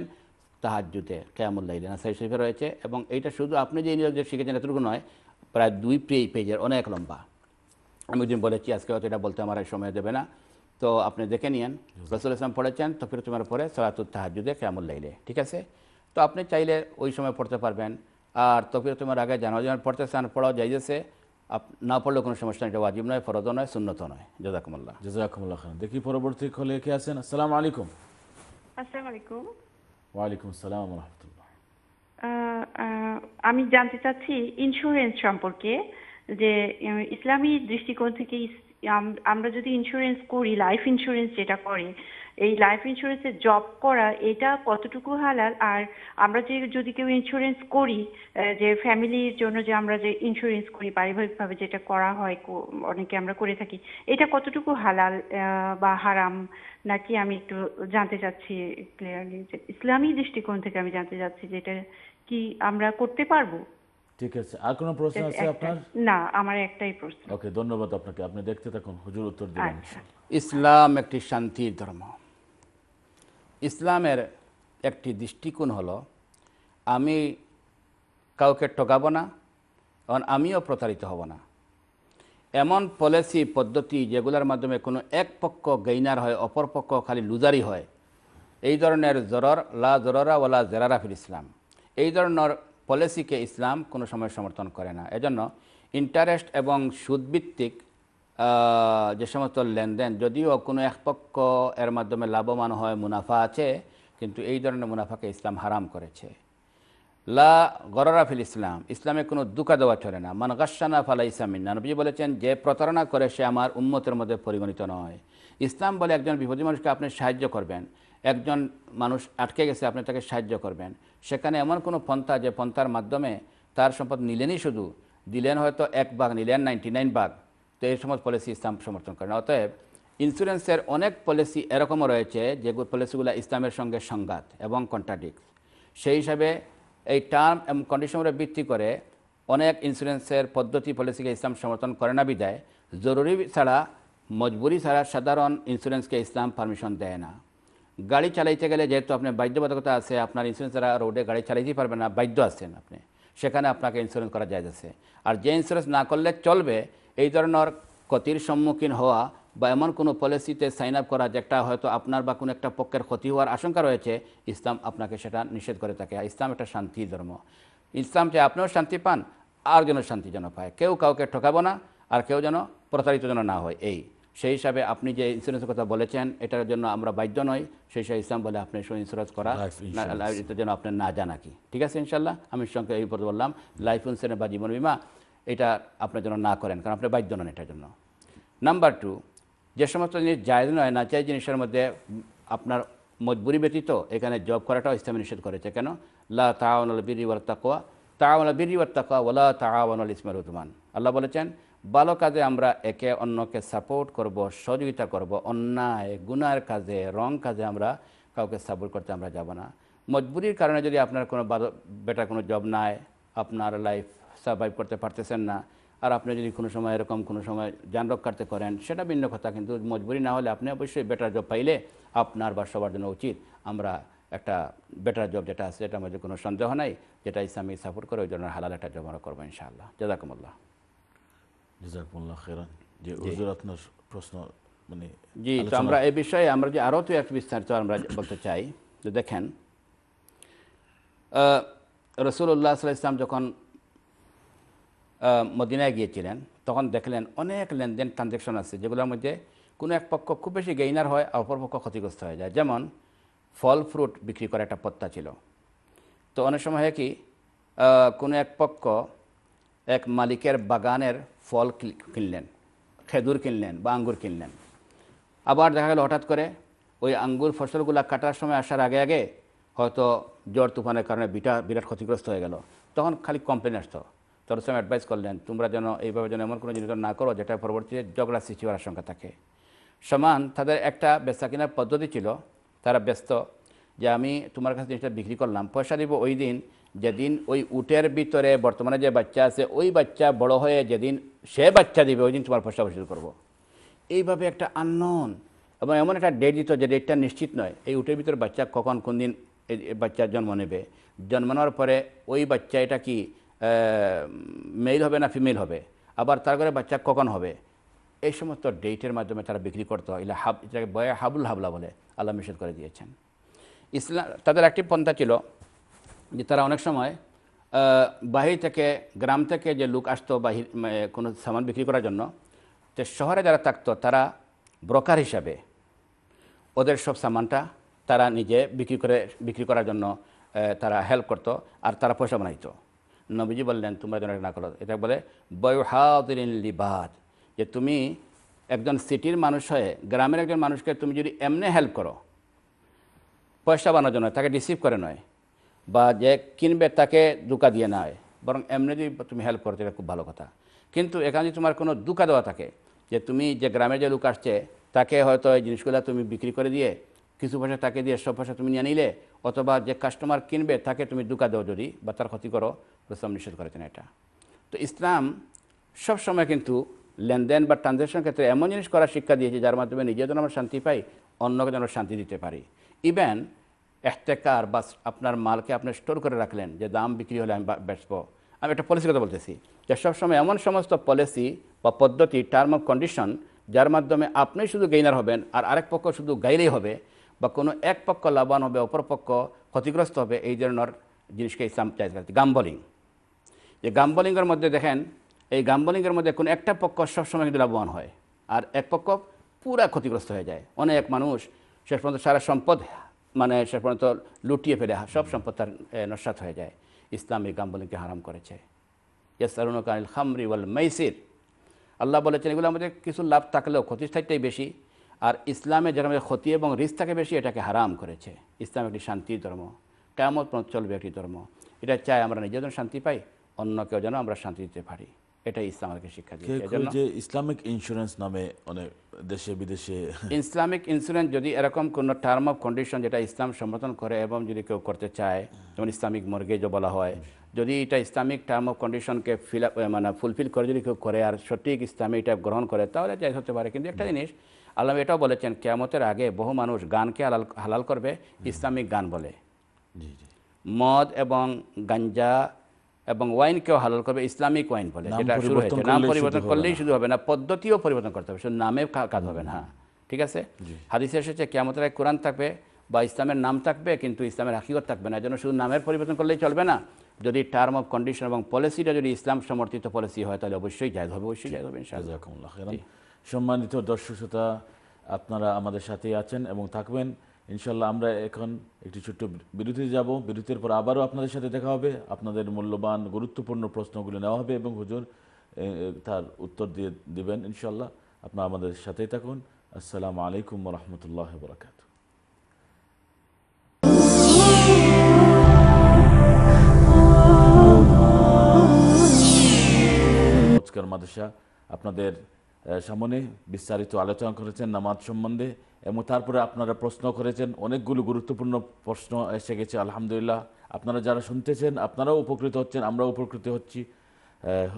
তাহাজুতে কেয়ামুল্লাইলে নাসাই শরীফে রয়েছে এবং এইটা শুধু আপনি যে নিয়োগ শিখেছেন এতটুকু নয় প্রায় দুই পেজের অনেক লম্বা আমি একদিন বলেছি আজকে হয়তো এটা বলতে আমার সময় দেবে না তো আপনি দেখে নিন রসুল ইসলাম পড়েছেন তো ফির তোমার পরে সলাতুল তাহাজুদে কেয়ামুল্লাইলে ঠিক আছে তো আপনি চাইলে ওই সময় পড়তে পারবেন আর তফির তোমার আগে জানো যেমন পড়তে চান পড়াও যাইতেছে না পড়লে কোনো সমস্যা নেই এটা ওয়াজিব নয় ফরজ নয় সুন্নত নয় জজাকুমুল্লাহ জজাকুমুল্লাহ খান দেখি পরবর্তী কলে কে আছেন আসসালামু আলাইকুম আসসালামু আলাইকুম ওয়ালাইকুম আসসালাম রহমতুল্লাহ আমি জানতে চাচ্ছি ইন্স্যুরেন্স সম্পর্কে যে ইসলামী দৃষ্টিকোণ থেকে আমরা যদি ইন্স্যুরেন্স করি লাইফ ইন্স্যুরেন্স যেটা করে এই লাইফ ইন্স্যুরেন্সে জব করা এটা কতটুকু হালাল আর আমরা যে যদি কেউ ইন্স্যুরেন্স করি যে ফ্যামিলির জন্য যে আমরা যে ইন্স্যুরেন্স করি পারিবারিকভাবে যেটা করা হয় অনেকে আমরা করে থাকি এটা কতটুকু হালাল বা হারাম নাকি আমি একটু জানতে চাচ্ছি ক্লিয়ারলি যে ইসলামী দৃষ্টিকোণ থেকে আমি জানতে চাচ্ছি যে এটা কি আমরা করতে পারবো ঠিক আছে আর কোনো প্রশ্ন আছে আপনার না আমার একটাই প্রশ্ন ওকে ধন্যবাদ আপনাকে আপনি দেখতে থাকুন হুজুর উত্তর দিবেন আচ্ছা। ইসলাম একটি শান্তির ধর্ম ইসলামের একটি দৃষ্টিকোণ হলো আমি কাউকে ঠকাব না এবং আমিও প্রতারিত হব না এমন পলিসি পদ্ধতি যেগুলোর মাধ্যমে কোনো এক পক্ষ গেইনার হয় অপর পক্ষ খালি লুজারি হয় এই ধরনের জরর লা জররা ওলা ফির ইসলাম এই ধরনের পলিসিকে ইসলাম কোনো সময় সমর্থন করে না এজন্য ইন্টারেস্ট এবং সুদভিত্তিক যে সমস্ত লেনদেন যদিও কোনো এক পক্ষ এর মাধ্যমে লাভবান হয় মুনাফা আছে কিন্তু এই ধরনের মুনাফাকে ইসলাম হারাম করেছে লা গররাফিল ইসলাম ইসলামে কোনো দুকা দেওয়া চলে না মান গাসানা ফালা ইসলামিন নবী বলেছেন যে প্রতারণা করে সে আমার উন্মতের মধ্যে পরিগণিত নয় ইসলাম বলে একজন বিপদী মানুষকে আপনি সাহায্য করবেন একজন মানুষ আটকে গেছে আপনি তাকে সাহায্য করবেন সেখানে এমন কোনো পন্থা যে পন্থার মাধ্যমে তার সম্পদ নিলেনই শুধু দিলেন হয়তো এক ভাগ নিলেন নাইনটি নাইন ভাগ তো এই সমস্ত পলিসি ইসলাম সমর্থন করে না অতএব ইন্স্যুরেন্সের অনেক পলিসি এরকমও রয়েছে যে পলিসিগুলো ইসলামের সঙ্গে সংঘাত এবং কন্ট্রাডিক্ট সেই হিসাবে এই টার্ম এবং কন্ডিশনের ভিত্তি করে অনেক ইন্স্যুরেন্সের পদ্ধতি পলিসিকে ইসলাম সমর্থন করে না বিদায় জরুরি ছাড়া মজবুরি ছাড়া সাধারণ ইন্স্যুরেন্সকে ইসলাম পারমিশন দেয় না গাড়ি চালাইতে গেলে যেহেতু আপনার বাধ্যবাধকতা আছে আপনার ইন্স্যুরেন্স ছাড়া রোডে গাড়ি চালাইতেই পারবেন না বাধ্য আছেন আপনি সেখানে আপনাকে ইন্স্যুরেন্স করা যায় আছে আর যে ইন্স্যুরেন্স না করলে চলবে এই ধরনের ক্ষতির সম্মুখীন হওয়া বা এমন কোনো পলিসিতে সাইন আপ করা যেটা হয়তো আপনার বা কোনো একটা পক্ষের ক্ষতি হওয়ার আশঙ্কা রয়েছে ইসলাম আপনাকে সেটা নিষেধ করে থাকে ইসলাম একটা শান্তি ধর্ম ইসলাম চাই আপনিও শান্তি পান আর যেন শান্তি যেন পায় কেউ কাউকে ঠকাবো না আর কেউ যেন প্রতারিত যেন না হয় এই সেই হিসাবে আপনি যে ইন্স্যুরেন্সের কথা বলেছেন এটার জন্য আমরা বাধ্য নই সেই হিসাবে ইসলাম বলে আপনি ইন্স্যুরেন্স করা এটার জন্য আপনার না জানা কি ঠিক আছে ইনশাল্লাহ আমি সঙ্গে এই বললাম লাইফ ইন্স্যুরেন্স বা জীবন বিমা এটা আপনার জন্য না করেন কারণ আপনি বাধ্য নন এটার জন্য নাম্বার টু যে সমস্ত জিনিস জায়জ নয় না চাই জিনিসের মধ্যে আপনার মজবুরি ব্যতীত এখানে জব করাটাও ইসলামে নিষেধ করেছে কেন লা তাওয়ানুল বিরি ওয়াল তাকোয়া তাওয়ানুল বিরি ওয়াল তাকোয়া ওলা আল ইসমার উদমান আল্লাহ বলেছেন ভালো কাজে আমরা একে অন্যকে সাপোর্ট করব সহযোগিতা করব অন্যায় গুনার কাজে রং কাজে আমরা কাউকে সাপোর্ট করতে আমরা যাব না মজবুরির কারণে যদি আপনার কোনো বেটা কোনো জব নাই আপনার লাইফ সার্ভাইভ করতে পারতেছেন না আর আপনি যদি কোনো সময় এরকম কোনো সময় যান রক্ষার্থে করেন সেটা ভিন্ন কথা কিন্তু মজবুরি না হলে আপনি অবশ্যই বেটার জব পাইলে আপনার বা সবার জন্য উচিত আমরা একটা বেটার জব যেটা আছে এটার মধ্যে কোনো সন্দেহ নাই যেটা ইসলামী সাপোর্ট করে ওই ধরনের হালাল একটা জব আমরা করবো ইনশাআল্লাহ জাজাকুমুল্লাহ যে আপনার প্রশ্ন মানে জি তো আমরা এ বিষয়ে আমরা যে আরও তো এক বিস্তারিত আমরা বলতে চাই যে দেখেন রসুল্লাহ সাল্লাহ ইসলাম যখন মদিনায় গিয়েছিলেন তখন দেখলেন অনেক লেনদেন ট্রানজ্যাকশন আছে যেগুলোর মধ্যে কোনো এক পক্ষ খুব বেশি গেইনার হয় আর অপর পক্ষ ক্ষতিগ্রস্ত হয়ে যায় যেমন ফল ফ্রুট বিক্রি করার একটা পত্তা ছিল তো অনেক সময় হয় কি কোনো এক পক্ষ এক মালিকের বাগানের ফল কিনলেন খেজুর কিনলেন বা আঙ্গুর কিনলেন আবার দেখা গেল হঠাৎ করে ওই আঙ্গুর ফসলগুলো কাটার সময় আসার আগে আগে হয়তো জ্বর তুফানের কারণে বিটা বিরাট ক্ষতিগ্রস্ত হয়ে গেল তখন খালি কমপ্লেন আসতো তার সঙ্গে অ্যাডভাইস করলেন তোমরা যেন এইভাবে যেন এমন কোনো জিনিস না করো যেটা পরবর্তীতে ঝগড়া সৃষ্টি হওয়ার আশঙ্কা থাকে সমান তাদের একটা বেচা কেনার পদ্ধতি ছিল তারা ব্যস্ত যে আমি তোমার কাছে জিনিসটা বিক্রি করলাম পয়সা দিব ওই দিন যেদিন ওই উটের ভিতরে বর্তমানে যে বাচ্চা আছে ওই বাচ্চা বড় হয়ে যেদিন সে বাচ্চা দিবে ওই দিন তোমার পয়সা বসুল করবো এইভাবে একটা আননন এবং এমন একটা ডেট দিত যে ডেটটা নিশ্চিত নয় এই উটের ভিতরে বাচ্চা কখন কোন দিন এই বাচ্চার জন্ম নেবে জন্ম নেওয়ার পরে ওই বাচ্চা এটা কি মেল হবে না ফিমেল হবে আবার তার ঘরে বাচ্চা কখন হবে এই সমস্ত ডেটের মাধ্যমে তারা বিক্রি করতো এগুলো হাব এটাকে বয়া হাবুল হাবলা বলে আল্লাহ নিষেধ করে দিয়েছেন ইসলাম তাদের একটি পন্থা ছিল যে তারা অনেক সময় বাহির থেকে গ্রাম থেকে যে লোক আসতো বাহির কোনো সামান বিক্রি করার জন্য তো শহরে যারা থাকতো তারা ব্রোকার হিসাবে ওদের সব সামানটা তারা নিজে বিক্রি করে বিক্রি করার জন্য তারা হেল্প করতো আর তারা পয়সা বানাইতো নবীজি বললেন তোমরা যেন না করো এটা বলে বয়ুহাদিন লিবাদ যে তুমি একজন সিটির মানুষ হয়ে গ্রামের একজন মানুষকে তুমি যদি এমনি হেল্প করো পয়সা বানার জন্য তাকে রিসিভ করে নয় বা যে কিনবে তাকে দুকা দিয়ে নয় বরং এমনি যদি তুমি হেল্প করো এটা খুব ভালো কথা কিন্তু এখানে যদি তোমার কোনো দুকা দেওয়া থাকে যে তুমি যে গ্রামের যে লোক আসছে তাকে হয়তো এই জিনিসগুলো তুমি বিক্রি করে দিয়ে কিছু পয়সা তাকে দিয়ে সব পয়সা তুমি নিয়ে নিলে অথবা যে কাস্টমার কিনবে তাকে তুমি দুকা দাও যদি বা তার ক্ষতি করো রসম নিষেধ করেছেন এটা তো ইসলাম সবসময় কিন্তু লেনদেন বা ট্রানজ্যাকশন ক্ষেত্রে এমন জিনিস করার শিক্ষা দিয়েছে যার মাধ্যমে নিজে যেন আমরা শান্তি পাই অন্যকে যেন শান্তি দিতে পারি ইভেন এহতেকার বা আপনার মালকে আপনি স্টোর করে রাখলেন যে দাম বিক্রি হলে আমি বেচবো আমি একটা পলিসির কথা বলতেছি যে সবসময় এমন সমস্ত পলিসি বা পদ্ধতি টার্ম অফ কন্ডিশন যার মাধ্যমে আপনি শুধু গেইনার হবেন আর আরেক পক্ষ শুধু গাইলেই হবে বা কোনো এক পক্ষ লাভবান হবে অপর পক্ষ ক্ষতিগ্রস্ত হবে এই ধরনের জিনিসকে ইসলাম চাইজ করছে গাম্বলিং যে গাম্বলিংয়ের মধ্যে দেখেন এই গাম্বলিংয়ের মধ্যে কোনো একটা পক্ষ সবসময় কিন্তু লাভবান হয় আর এক পক্ষ পুরা ক্ষতিগ্রস্ত হয়ে যায় অনেক মানুষ শেষ পর্যন্ত সারা সম্পদ মানে শেষ পর্যন্ত লুটিয়ে ফেলে সব সম্পদ তার নস্বাত হয়ে যায় ইসলাম এই গাম্বলিংকে হারাম করেছে ইয়াসারুন কানিল খামরি ওয়াল মাইসির আল্লাহ বলেছেন এগুলো আমাদের কিছু লাভ থাকলেও ক্ষতিস্থায়ীটাই বেশি আর ইসলামে যেরকম ক্ষতি এবং রিস্তাকে বেশি এটাকে হারাম করেছে ইসলাম একটি শান্তি ধর্ম কেমন চলবে একটি ধর্ম এটা চাই আমরা নিজেদের শান্তি পাই অন্য কেউ যেন আমরা শান্তি দিতে পারি এটা ইসলাম আমাদেরকে শিক্ষা দিয়েছে যে ইসলামিক ইন্স্যুরেন্স নামে অনেক দেশে বিদেশে ইসলামিক ইন্স্যুরেন্স যদি এরকম কোনো টার্ম অফ কন্ডিশন যেটা ইসলাম সমর্থন করে এবং যদি কেউ করতে চায় যেমন ইসলামিক মর্গেজও বলা হয় যদি এটা ইসলামিক টার্ম অফ কন্ডিশনকে ফিল মানে ফুলফিল করে যদি কেউ করে আর সঠিক ইসলামে এটা গ্রহণ করে তাহলে যাই হতে পারে কিন্তু একটা জিনিস আল্লাহ এটাও বলেছেন কেয়ামতের আগে বহু মানুষ গানকে হালাল হালাল করবে ইসলামিক গান বলে মদ এবং গাঞ্জা এবং ওয়াইনকেও হালাল করবে ইসলামিক ওয়াইন বলে যেটা শুরু হয়েছে নাম পরিবর্তন করলেই শুধু হবে না পদ্ধতিও পরিবর্তন করতে হবে শুধু নামে কাজ হবে না ঠিক আছে হাদিস এসেছে কেয়ামতের আগে কোরআন থাকবে বা ইসলামের নাম থাকবে কিন্তু ইসলামের হাকিগত থাকবে না যেন শুধু নামের পরিবর্তন করলেই চলবে না যদি টার্ম অফ কন্ডিশন এবং পলিসিটা যদি ইসলাম সমর্থিত পলিসি হয় তাহলে অবশ্যই জায়গ হবে অবশ্যই জায়গ হবে ইনশাআল্লাহ সম্মানিত দর্শক শ্রোতা আপনারা আমাদের সাথেই আছেন এবং থাকবেন ইনশাল্লাহ আমরা এখন একটি ছোট্ট বিরতিতে যাব বিরতির পর আবারও আপনাদের সাথে দেখা হবে আপনাদের মূল্যবান গুরুত্বপূর্ণ প্রশ্নগুলো নেওয়া হবে এবং হুজুর তার উত্তর দিয়ে দেবেন ইনশাল্লাহ আপনারা আমাদের সাথেই থাকুন আসসালামু আলাইকুম রহমতুল্লাহ বরাকাত মাদ্রাসা আপনাদের সামনে বিস্তারিত আলোচনা করেছেন নামাজ সম্বন্ধে এবং তারপরে আপনারা প্রশ্ন করেছেন অনেকগুলো গুরুত্বপূর্ণ প্রশ্ন এসে গেছে আলহামদুলিল্লাহ আপনারা যারা শুনতেছেন আপনারাও উপকৃত হচ্ছেন আমরাও উপকৃত হচ্ছি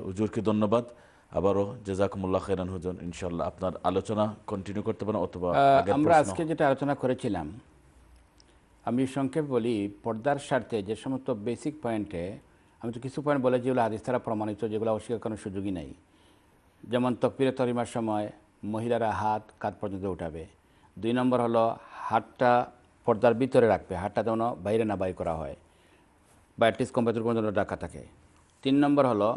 হুজুরকে ধন্যবাদ আবারও জেজাকুমুল্লাহ খেরান হুজন ইনশাল্লাহ আপনার আলোচনা কন্টিনিউ করতে পারেন অথবা আমরা আজকে যেটা আলোচনা করেছিলাম আমি সংক্ষেপ বলি পর্দার স্বার্থে যে সমস্ত বেসিক পয়েন্টে আমি তো কিছু পয়েন্ট বলে যেগুলো হাদিস তারা প্রমাণিত যেগুলো অস্বীকার করার সুযোগই নাই যেমন তকবিরে তরিমার সময় মহিলারা হাত কাত পর্যন্ত উঠাবে দুই নম্বর হলো হাতটা পর্দার ভিতরে রাখবে হাতটা যেন বাইরে না বাই করা হয় বা অ্যাটলিস্ট কম্পিউটার পর্যন্ত ডাকা রাখা থাকে তিন নম্বর হলো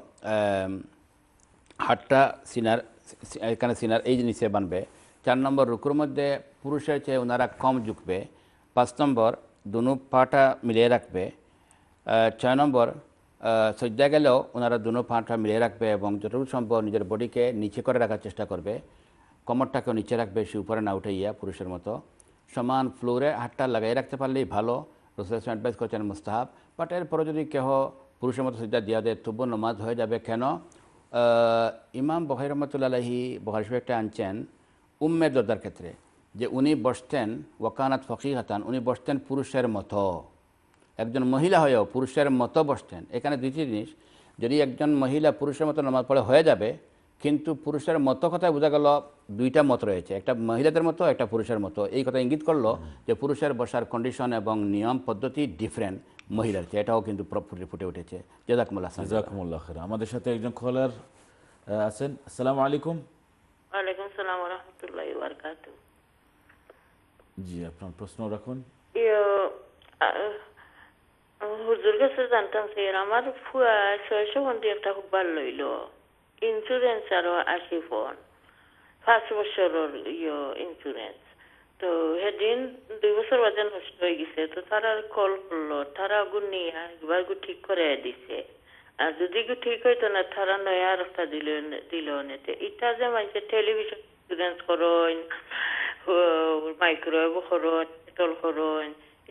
হাতটা সিনার এখানে সিনার এই জিনিসে বানবে চার নম্বর রুকুর মধ্যে পুরুষের চেয়ে ওনারা কম ঝুঁকবে পাঁচ নম্বর দুনু পাটা মিলিয়ে রাখবে ছয় নম্বর সজ্জা গেলেও ওনারা দুনো পাটা মিলিয়ে রাখবে এবং যতটুকু সম্ভব নিজের বডিকে নিচে করে রাখার চেষ্টা করবে কোমরটাকেও নিচে রাখবে সে উপরে না উঠে ইয়া পুরুষের মতো সমান ফ্লোরে হাতটা লাগাই রাখতে পারলেই ভালো রসুল অ্যাডভাইস করছেন মুস্তাহাব বাট এরপরে যদি কেহ পুরুষের মতো সজ্জা দিয়া দেয় তবু নমাজ হয়ে যাবে কেন ইমাম বহাই রহমতুল্লাহি বহার একটা আনছেন উম্মের দরদার ক্ষেত্রে যে উনি বসতেন ওয়াকানাত হাতান উনি বসতেন পুরুষের মতো একজন মহিলা হয়েও পুরুষের মতো বসতেন এখানে দ্বিতীয় জিনিস যদি একজন মহিলা পুরুষের মতো নামাজ পড়ে হয়ে যাবে কিন্তু পুরুষের মতো কথায় বোঝা গেল দুইটা মত রয়েছে একটা মহিলাদের মতো একটা পুরুষের মতো এই কথা ইঙ্গিত করলো যে পুরুষের বসার কন্ডিশন এবং নিয়ম পদ্ধতি ডিফারেন্ট মহিলার চেয়ে এটাও কিন্তু ফুটে উঠেছে জাজাকুমুল্লাহ আমাদের সাথে একজন খোলার আছেন আসসালামু আলাইকুম ওয়ালাইকুম সালাম রহমতুল্লাহ জি আপনার প্রশ্ন রাখুন হুজুর কাছে জানতাম যে আমার ফুয়া ছয়শো ঘন্টি একটা হুকবার লইল ইন্স্যুরেন্স আরো আশি ফোন পাঁচ বছরের ইয় ইন্স্যুরেন্স তো সেদিন দুই বছর বাদে নষ্ট হয়ে গেছে তো তারা কল করলো তারা গুনি আর একবার গু ঠিক করে দিছে আর যদি গু ঠিক হইতো না তারা নয়া রাস্তা দিল দিল নেতে ইটা যে মানুষে টেলিভিশন ইন্স্যুরেন্স করন মাইক্রোওয়েভ করন পেট্রোল করন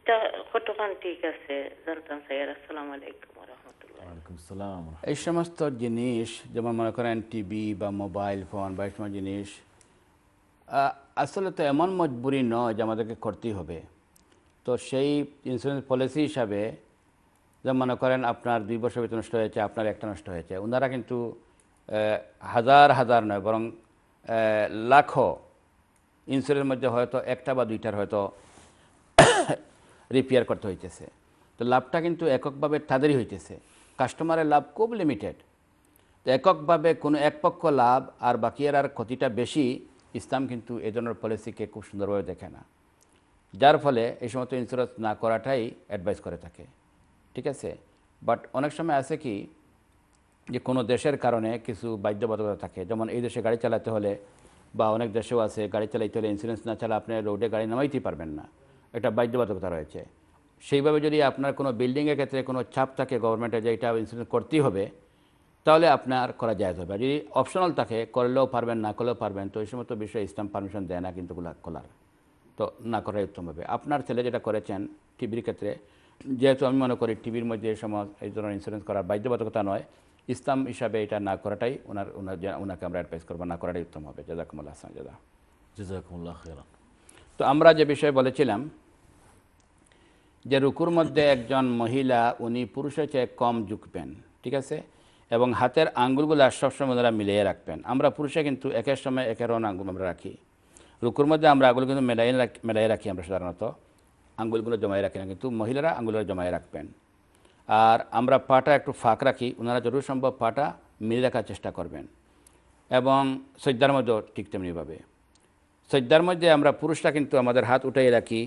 এই সমস্ত জিনিস যেমন মনে করেন টিভি বা মোবাইল ফোন বা এই সমস্ত জিনিস আসলে তো এমন মজবুরি নয় যে আমাদেরকে করতেই হবে তো সেই ইন্স্যুরেন্স পলিসি হিসাবে যেমন মনে করেন আপনার দুই বছর বেতন নষ্ট হয়েছে আপনার একটা নষ্ট হয়েছে ওনারা কিন্তু হাজার হাজার নয় বরং লাখো ইন্স্যুরেন্সের মধ্যে হয়তো একটা বা দুইটার হয়তো রিপেয়ার করতে হইতেছে তো লাভটা কিন্তু এককভাবে তাদেরই হইতেছে কাস্টমারের লাভ খুব লিমিটেড তো এককভাবে কোনো একপক্ষ লাভ আর বাকি আর ক্ষতিটা বেশি ইসলাম কিন্তু এ ধরনের পলিসিকে খুব সুন্দরভাবে দেখে না যার ফলে এই সমস্ত ইন্স্যুরেন্স না করাটাই অ্যাডভাইস করে থাকে ঠিক আছে বাট অনেক সময় আছে কি যে কোনো দেশের কারণে কিছু বাধ্যবাধকতা থাকে যেমন এই দেশে গাড়ি চালাতে হলে বা অনেক দেশেও আছে গাড়ি চালাইতে হলে ইন্স্যুরেন্স না চালা আপনি রোডে গাড়ি নামাইতেই পারবেন না একটা বাধ্যবাধকতা রয়েছে সেইভাবে যদি আপনার কোনো বিল্ডিংয়ের ক্ষেত্রে কোনো চাপ থাকে গভর্নমেন্টের যে এটা ইন্স্যুরেন্স করতেই হবে তাহলে আপনার করা যায় হবে যদি অপশনাল থাকে করলেও পারবেন না করলেও পারবেন তো এই সমস্ত বিষয়ে ইসলাম পারমিশন দেয় না কিন্তু খোলার তো না করাই উত্তম হবে আপনার ছেলে যেটা করেছেন টিভির ক্ষেত্রে যেহেতু আমি মনে করি টিভির মধ্যে এই সময় এই ধরনের ইন্স্যুরেন্স করার বাধ্যবাধকতা নয় ইসলাম হিসাবে এটা না করাটাই ওনার ওনার ওনাকে আমরা অ্যাডভাইস করবো না করাটাই উত্তম হবে জাজাকুমুল্লাহ জাদা জাজাকুমুল্লাহ তো আমরা যে বিষয়ে বলেছিলাম যে রুকুর মধ্যে একজন মহিলা উনি পুরুষের চেয়ে কম ঝুঁকবেন ঠিক আছে এবং হাতের আঙ্গুলগুলো সবসময় ওনারা মিলিয়ে রাখবেন আমরা পুরুষে কিন্তু একের সময় একের অন আঙ্গুল আমরা রাখি রুকুর মধ্যে আমরা আঙ্গুল কিন্তু মেলাই মেলাই রাখি আমরা সাধারণত আঙ্গুলগুলো জমাই রাখি না কিন্তু মহিলারা আঙ্গুলগুলো জমাই রাখবেন আর আমরা পাটা একটু ফাঁক রাখি ওনারা যতটুকু সম্ভব পাটা মিলে রাখার চেষ্টা করবেন এবং সজ্জার মধ্যেও ঠিক তেমনিভাবে সজ্জার মধ্যে আমরা পুরুষরা কিন্তু আমাদের হাত উঠাই রাখি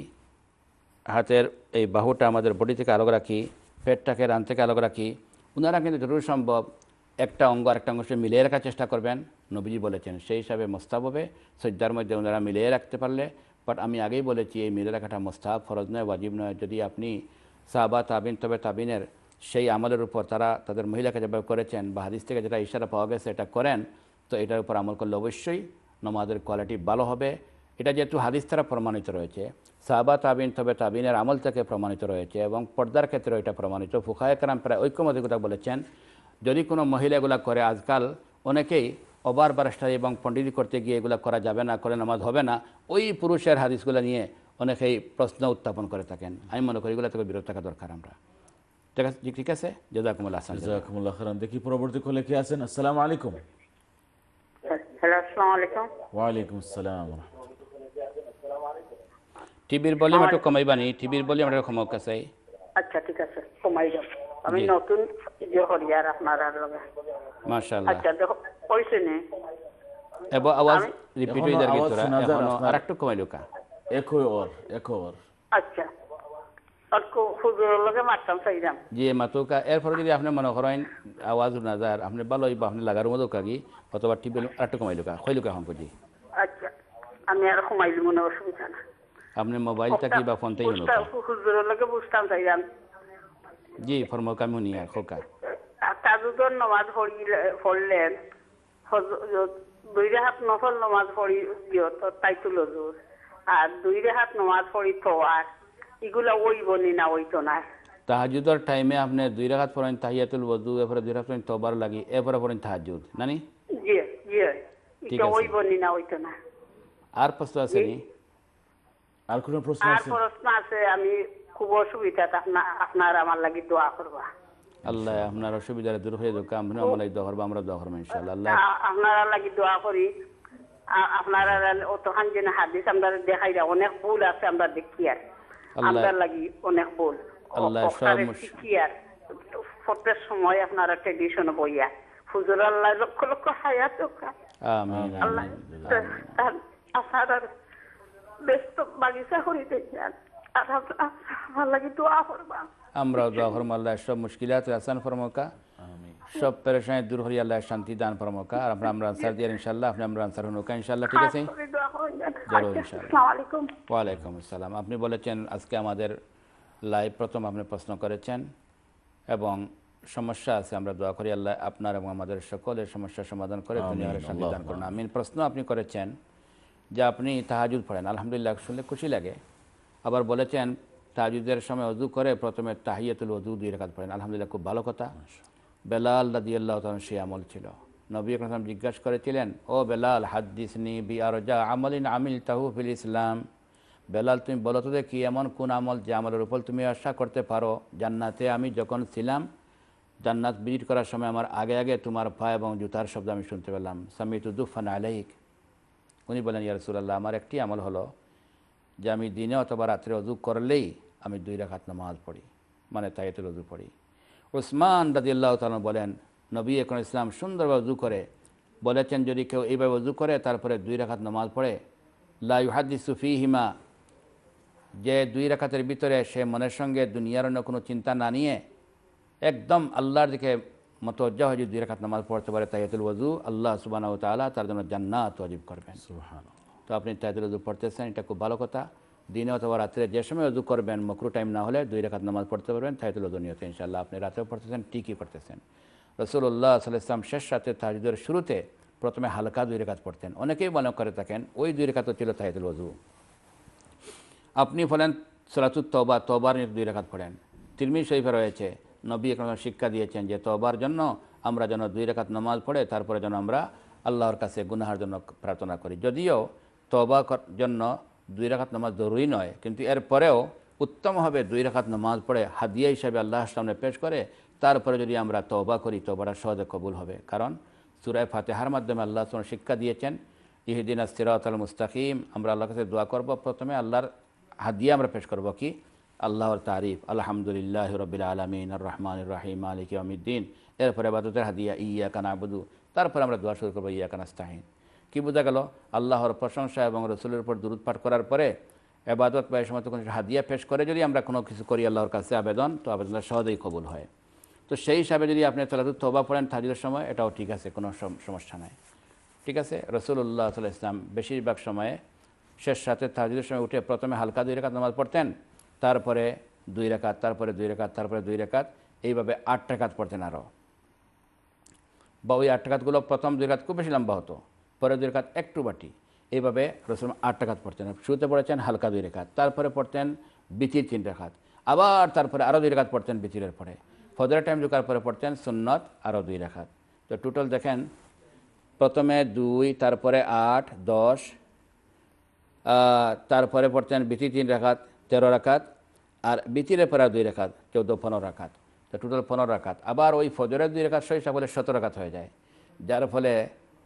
হাতের এই বাহুটা আমাদের বডি থেকে আলোক রাখি পেটটাকে রান থেকে আলোক রাখি ওনারা কিন্তু যতটুকু সম্ভব একটা অঙ্গ আরেকটা অঙ্গ সে মিলিয়ে রাখার চেষ্টা করবেন নবীজি বলেছেন সেই হিসাবে মোস্তাব হবে সজ্জার মধ্যে ওনারা মিলিয়ে রাখতে পারলে বাট আমি আগেই বলেছি এই মিলে রাখাটা মোস্তাব ফরজ নয় ওয়াজিব নয় যদি আপনি সাহাবা তাবিন তবে তাবিনের সেই আমলের উপর তারা তাদের মহিলাকে যেভাবে করেছেন বা হাদিস থেকে যেটা ইশারা পাওয়া গেছে এটা করেন তো এটার উপর আমল করলে অবশ্যই নমাজের কোয়ালিটি ভালো হবে এটা যেহেতু হাদিস তারা প্রমাণিত রয়েছে সাহাবা তাবিন তবে তাবিনের আমল থেকে প্রমাণিত রয়েছে এবং পর্দার ক্ষেত্রে এটা প্রমাণিত ফুকায়করাম প্রায় ঐক্যমতের কথা বলেছেন যদি কোনো মহিলাগুলা করে আজকাল অনেকেই ওবার বারেস্টার এবং পণ্ডিত করতে গিয়ে এগুলো করা যাবে না করে নামাজ হবে না ওই পুরুষের হাদিসগুলো নিয়ে অনেকেই প্রশ্ন উত্থাপন করে থাকেন আমি মনে করি এগুলো থেকে বিরত থাকা দরকার আমরা ঠিক আছে জজাকুমুল্লাহ দেখি পরবর্তী কলে কে আছেন আসসালামু আলাইকুম ওয়ালাইকুম আসসালাম টিভির ভলিউম একটু কমাইবা নি টিভির ভলিউম একটু কমাও কাছে আচ্ছা ঠিক আছে কমাই যাব আমি নতুন যে হরিয়ার আপনার আর লগে মাশাআল্লাহ আচ্ছা দেখো কইছে নে এবো আওয়াজ রিপিট হই যাবে তোরা এখন আর একটু কমাই লোকা এক ওর এক ওর আচ্ছা আচ্ছা আমি আর কমাইলি মনে অসুবিধা না আপনি মোবাইলটা কি বা ফোনটাই হলো হুজুরকে বুঝতাম তাই জান জি ফরম ফরমকামুনি আর খোকা তাজুদর নমাজ পড়লেন দুই হাত নফল নমাজ পড়ি দিও তো তাই তুলো জোর আর দুই হাত নমাজ পড়ি তো আর এগুলা বনি না ওই তো না তাহাজুদর টাইমে আপনি দুই রাখাত পড়েন তাহিয়াতুল ওযু এরপরে দুই রাখাত পড়েন তোবার লাগি এরপরে পড়েন তাহাজুদ নানি জি জি ঠিক আছে বনি না ওই তো না আর প্রশ্ন আছে নি আর কোনো প্রশ্ন আছে আর প্রশ্ন আছে আমি খুব অসুবিধা আপনার আমার লাগি দোয়া করবা আল্লাহ আপনার অসুবিধা দূর হয়ে যাক আমরা আমার দোয়া আমরা দোয়া ইনশাআল্লাহ আল্লাহ আপনার লাগি দোয়া করি আপনার হাদিস আমরা দেখাই অনেক ভুল আছে আমরা দেখি আর আপনার লাগি অনেক ভুল আল্লাহ সব আর সময় ট্রেডিশন বইয়া ফুজুর আল্লাহ লক্ষ লক্ষ হায়াত আমিন আল্লাহ আচ্ছা, আচ্ছা, আচ্ছা, আপনি বলেছেন আজকে আমাদের লাইভ প্রথম আপনি প্রশ্ন করেছেন এবং সমস্যা আছে আমরা দোয়া করি আল্লাহ আপনার এবং আমাদের সকলের সমস্যার সমাধান করে দুনিয়ার শান্তি দান আমিন প্রশ্ন আপনি করেছেন যে আপনি তাহাজুদ পড়েন আলহামদুলিল্লাহ শুনলে খুশি লাগে আবার বলেছেন তাহাজুদের সময় অজু করে প্রথমে তাহিয়াতুল অজু দুই রেখাত পড়েন আলহামদুলিল্লাহ খুব ভালো কথা বেলাল রাদিয়াল্লাহ তখন সে আমল ছিল নবী আসলাম জিজ্ঞাসা করেছিলেন ও বেলাল হাদ্দিসনি বি আর যা আমলিন আমিল তাহুফিল ইসলাম বেলাল তুমি বলো তো দেখি এমন কোন আমল যে আমলের উপর তুমি আশা করতে পারো জান্নাতে আমি যখন ছিলাম জান্নাত ভিজিট করার সময় আমার আগে আগে তোমার পা এবং জুতার শব্দ আমি শুনতে পেলাম তু দুফান আলহিক উনি বলেন ইয়ারসুল্লাহ আমার একটি আমল হলো যে আমি দিনে অথবা রাত্রে অজু করলেই আমি দুই রাখাত নামাজ পড়ি মানে তো অজু পড়ি ওসমান রাজিল্লাহ তালন বলেন নবী এখন ইসলাম সুন্দরভাবে অজু করে বলেছেন যদি কেউ এইভাবে অজু করে তারপরে দুই রাখাত নামাজ পড়ে লাইহাদ্দি সুফি হিমা যে দুই রাখাতের ভিতরে সে মনের সঙ্গে দুনিয়ার অন্য কোনো চিন্তা না নিয়ে একদম আল্লাহর দিকে মতজ্জা হজি যদি রেখাত নামাজ পড়তে পারে তাইয়াতুল ওয়াজু আল্লাহ সুবানা তালা তার জন্য জান্নাত ওয়াজিব করবেন তো আপনি তাইয়াতুল ওজু পড়তেছেন এটা খুব ভালো কথা দিনে অথবা রাত্রে যে সময় অজু করবেন মকরু টাইম না হলে দুই রেখাত নামাজ পড়তে পারবেন তাইয়াতুল ওজু নিয়তে ইনশাল্লাহ আপনি রাতেও পড়তেছেন ঠিকই পড়তেছেন রসুল্লাহ সাল্লাম শেষ রাতে তাহিদের শুরুতে প্রথমে হালকা দুই রেখাত পড়তেন অনেকেই মনে করে থাকেন ওই দুই রেখাতও ছিল তাহিদুল ওজু আপনি ফলেন সরাতুত তবা তবার দুই রেখাত পড়েন তিরমি শরীফে রয়েছে নবী একরম শিক্ষা দিয়েছেন যে তোবার জন্য আমরা যেন দুই রেখাত নমাজ পড়ে তারপরে যেন আমরা আল্লাহর কাছে গুনাহার জন্য প্রার্থনা করি যদিও তবা জন্য দুই রাখাত নামাজ জরুরি নয় কিন্তু এরপরেও উত্তম হবে দুই রাখাত নামাজ পড়ে হাদিয়া হিসাবে আল্লাহর সামনে পেশ করে তারপরে যদি আমরা তবা করি তবাটা সহজে কবুল হবে কারণ সুরায় ফাতেহার মাধ্যমে আল্লাহ তোমার শিক্ষা দিয়েছেন ইহিদিন আস্তিরাত মুস্তাকিম আমরা আল্লাহর কাছে দোয়া করব প্রথমে আল্লাহর হাদিয়া আমরা পেশ করব কি আল্লাহর তারিফ আলহামদুলিল্লাহ রবিল আলমিন রহমান রাহিম আলিক আমিদ্দিন এরপরে আবাদতের হাদিয়া ইয়া কানা আবুদু তারপরে আমরা দোয়া শুরু করবো ইয়া কানাস্তাহিন কি বোঝা গেল আল্লাহর প্রশংসা এবং রসুলের উপর দূরত পাঠ করার পরে এবাদত বা এই সময় কোনো হাদিয়া পেশ করে যদি আমরা কোনো কিছু করি আল্লাহর কাছে আবেদন তো আবেদনটা সহজেই কবুল হয় তো সেই হিসাবে যদি আপনি তালাতুর তোবা পড়েন তাজিদের সময় এটাও ঠিক আছে কোনো সমস্যা নাই ঠিক আছে রসুল্লাহ ইসলাম বেশিরভাগ সময়ে শেষ সাথে তাজিদের সময় উঠে প্রথমে হালকা দুই রেখা নামাজ পড়তেন তারপরে দুই রেখাত তারপরে দুই রেখাত তারপরে দুই রেখাত এইভাবে আট টাকাত পড়তেন আরও বা ওই আট টাকাতগুলো প্রথম দুই রাত খুব বেশি লম্বা হতো পরে দুই রেখাত একটু বাটি এইভাবে রসুল আট টাকাত পড়তেন শুরুতে পড়েছেন হালকা দুই রেখাত তারপরে পড়তেন বিচির তিন রেখাত আবার তারপরে আরও দুই রেখাত পড়তেন বিচিরের পরে ফজরের টাইম জোকার পরে পড়তেন সুন্নত আরও দুই রেখাত তো টোটাল দেখেন প্রথমে দুই তারপরে আট দশ তারপরে পড়তেন বিচি তিন রেখাত তেরো রাকাত আর বিতিরের পরে দুই রেখাত চৌদ্দ পনেরো রাখাত তো টোটাল পনেরো রাখাত আবার ওই ফজরের দুই রেখাত সহি সকলে সতেরো রাখাত হয়ে যায় যার ফলে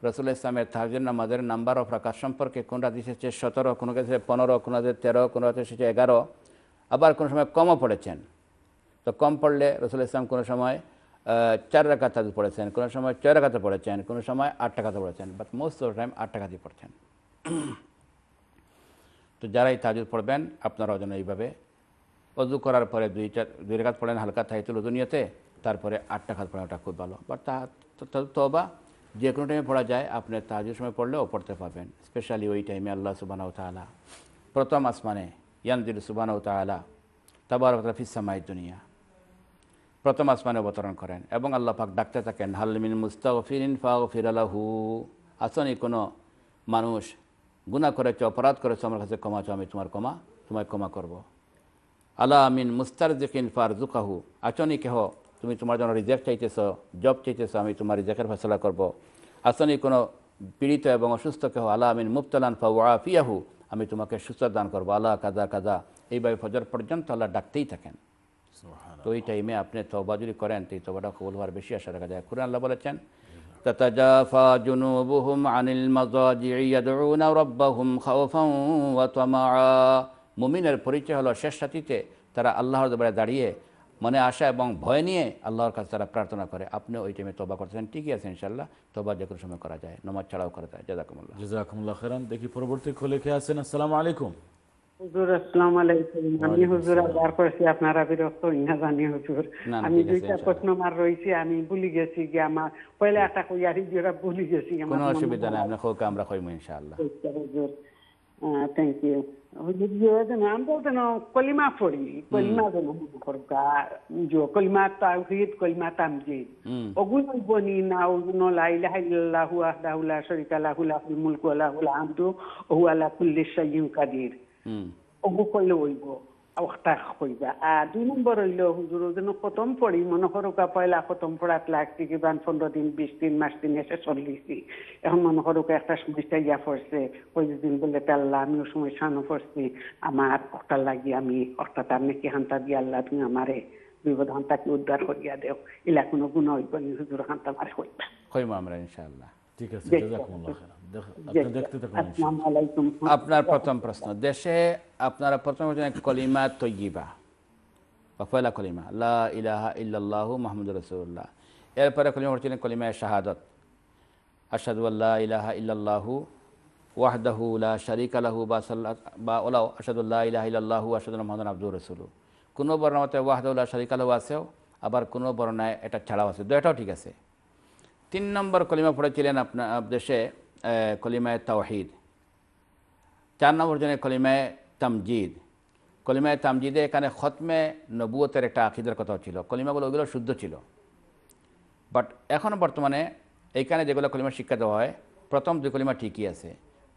রসুল ইসলামের তাহজুর নামাজের নাম্বার অফ রাখাত সম্পর্কে কোন রাত এসেছে সতেরো কোনো কাছে পনেরো কোনো রাতে তেরো কোনো রাতে এসেছে এগারো আবার কোনো সময় কমও পড়েছেন তো কম পড়লে রসুল ইসলাম কোনো সময় চার রাখাত তাদের পড়েছেন কোনো সময় ছয় রাখাতে পড়েছেন কোনো সময় আট টাকাতে পড়েছেন বাট মোস্ট অফ টাইম আট টাকাতেই পড়ছেন তো যারাই তাজুদ পড়বেন আপনার অজন এইভাবে অজু করার পরে দুইটা দুই রেখাত পড়েন হালকা থাইতুল উদুনিয়াতে তারপরে আটটা খাত পড়া ওটা খুব ভালো বাট তা তবা যে কোনো টাইমে পড়া যায় আপনি তাহাজের সময় পড়লেও পড়তে পারবেন স্পেশালি ওই টাইমে আল্লাহ সুবানাউ তালা প্রথম আসমানে ইয়ানজিল সুবানাউ তালা তাবার ফিসামাই দুনিয়া প্রথম আসমানে অবতরণ করেন এবং আল্লাহ পাক ডাকতে থাকেন হালমিন মুস্তাফিন ফাহ ফিরালাহু আসনি কোনো মানুষ গুণা করেছ অপরাধ করেছ আমার কাছে ক্ষমা চাও আমি তোমার ক্ষমা তোমায় ক্ষমা করব। আল্লাহ আমিন জিকিন ফার জুকাহু আচনি কেহ তুমি তোমার জন্য রিজেক্ট চাইতেছ জব চাইতেছ আমি তোমার রিজেকের ফেসলা করব। আসনি কোনো পীড়িত এবং অসুস্থ কেহ আল্লাহ আমিন মুফতলান ফাওয়াফিয়াহু আমি তোমাকে সুস্থ দান করবো আল্লাহ কাদা কাদা এইভাবে ফজর পর্যন্ত আল্লাহ ডাকতেই থাকেন তো এই টাইমে আপনি তবা যদি করেন তো এই তবাটা কবল হওয়ার বেশি আশা রাখা যায় কুরআন আল্লাহ বলেছেন تتجافى جنوبهم عن المضاجع يدعون ربهم خوفا وطمعا মুমিনের পরিচয় হলো শেষ সাথীতে তারা আল্লাহর দরবারে দাঁড়িয়ে মনে আশা এবং ভয় নিয়ে আল্লাহর কাছে তারা প্রার্থনা করে আপনি ওই টাইমে তোবা করতেছেন ঠিকই আছে ইনশাল্লাহ তোবা যে সময় করা যায় নমাজ ছাড়াও করা যায় জাজাকুমুল্লাহ জাজাকুমুল্লাহ খেরান দেখি পরবর্তী খোলে খেয়ে আছেন আসসালামু আলাইকুম হুজুর আসসালাম আলাইকুম আমি হুজুর আবার করছি আপনারা বিরক্ত হই না জানি হুজুর আমি দুইটা প্রশ্ন আমি ভুলি গেছি আমার পয়লা একটা কইয়ারি যেটা ভুলি গেছি কোনো অসুবিধা নাই আমরা কইমু ইনশাআল্লাহ আচ্ছা, হুজুর থ্যাংক ইউ হুজুর যে কলিমা পড়ি কলিমা যেন করকা কলিমা তাওহীদ কলিমা তামজিদ ওগুলো বনি না ওগুলো লা ইলাহা ইল্লাল্লাহু ওয়াহদাহু লা শারীকা লাহু লাহুল মুলকু ওয়া লাহুল হামদু ওয়া আলা কুল্লি শাইইন কাদির অগু করলে কইবা দুই নম্বর হইল হুজুর খতম পড়ি মনে পয়লা খতম পড়াত লাগছি পনেরো দিন বিশ দিন মাস দিন এসে এখন মনে একটা সমস্যা ইয়া পড়ছে দিন বলে তাল্লা আমিও পড়ছি আমার লাগি আমি অক্তা তার নাকি হান্তা দিয়ে আল্লাহ তুমি আমারে বিপদ হান্তাকে উদ্ধার করিয়া দেও এলা কোনো গুণ হইব হুজুর হান্তা মারে হইবা আমরা ঠিক আছে আপনার প্রথম প্রশ্ন দেশে আপনারা প্রথম কলিমা তৈবা বা পয়লা কলিমা আল্লাহ ইলাহা ইল্লাল্লাহু মাহমুদ রসুল্লাহ এরপরে কলিমা হচ্ছেন কলিমা শাহাদত আশাদু আল্লাহ ইলাহা ইল্লাল্লাহু ওয়াহদাহু উল্লাহ শারিক আলাহু বা সাল্লাহ বা ওলাহ আসাদুল্লাহ ইলাহ ইল্লাল্লাহু আসাদুল মোহাম্মদ আব্দুর রসুল কোনো বর্ণমতে ওয়াহদাউল্লাহ শারিক আলাহু আছেও আবার কোনো বর্ণায় এটা ছাড়াও আছে দুটাও ঠিক আছে তিন নম্বর কলিমা পড়েছিলেন আপনার দেশে কলিমায় তাওহিদ চার নম্বর জনের কলিমায় তামজিদ কলিমায় তামজিদে এখানে খতমে নবুয়তের একটা আকিদের কথা ছিল কলিমাগুলো ওগুলো শুদ্ধ ছিল বাট এখন বর্তমানে এইখানে যেগুলো কলিমা শিক্ষা দেওয়া হয় প্রথম দুই কলিমা ঠিকই আছে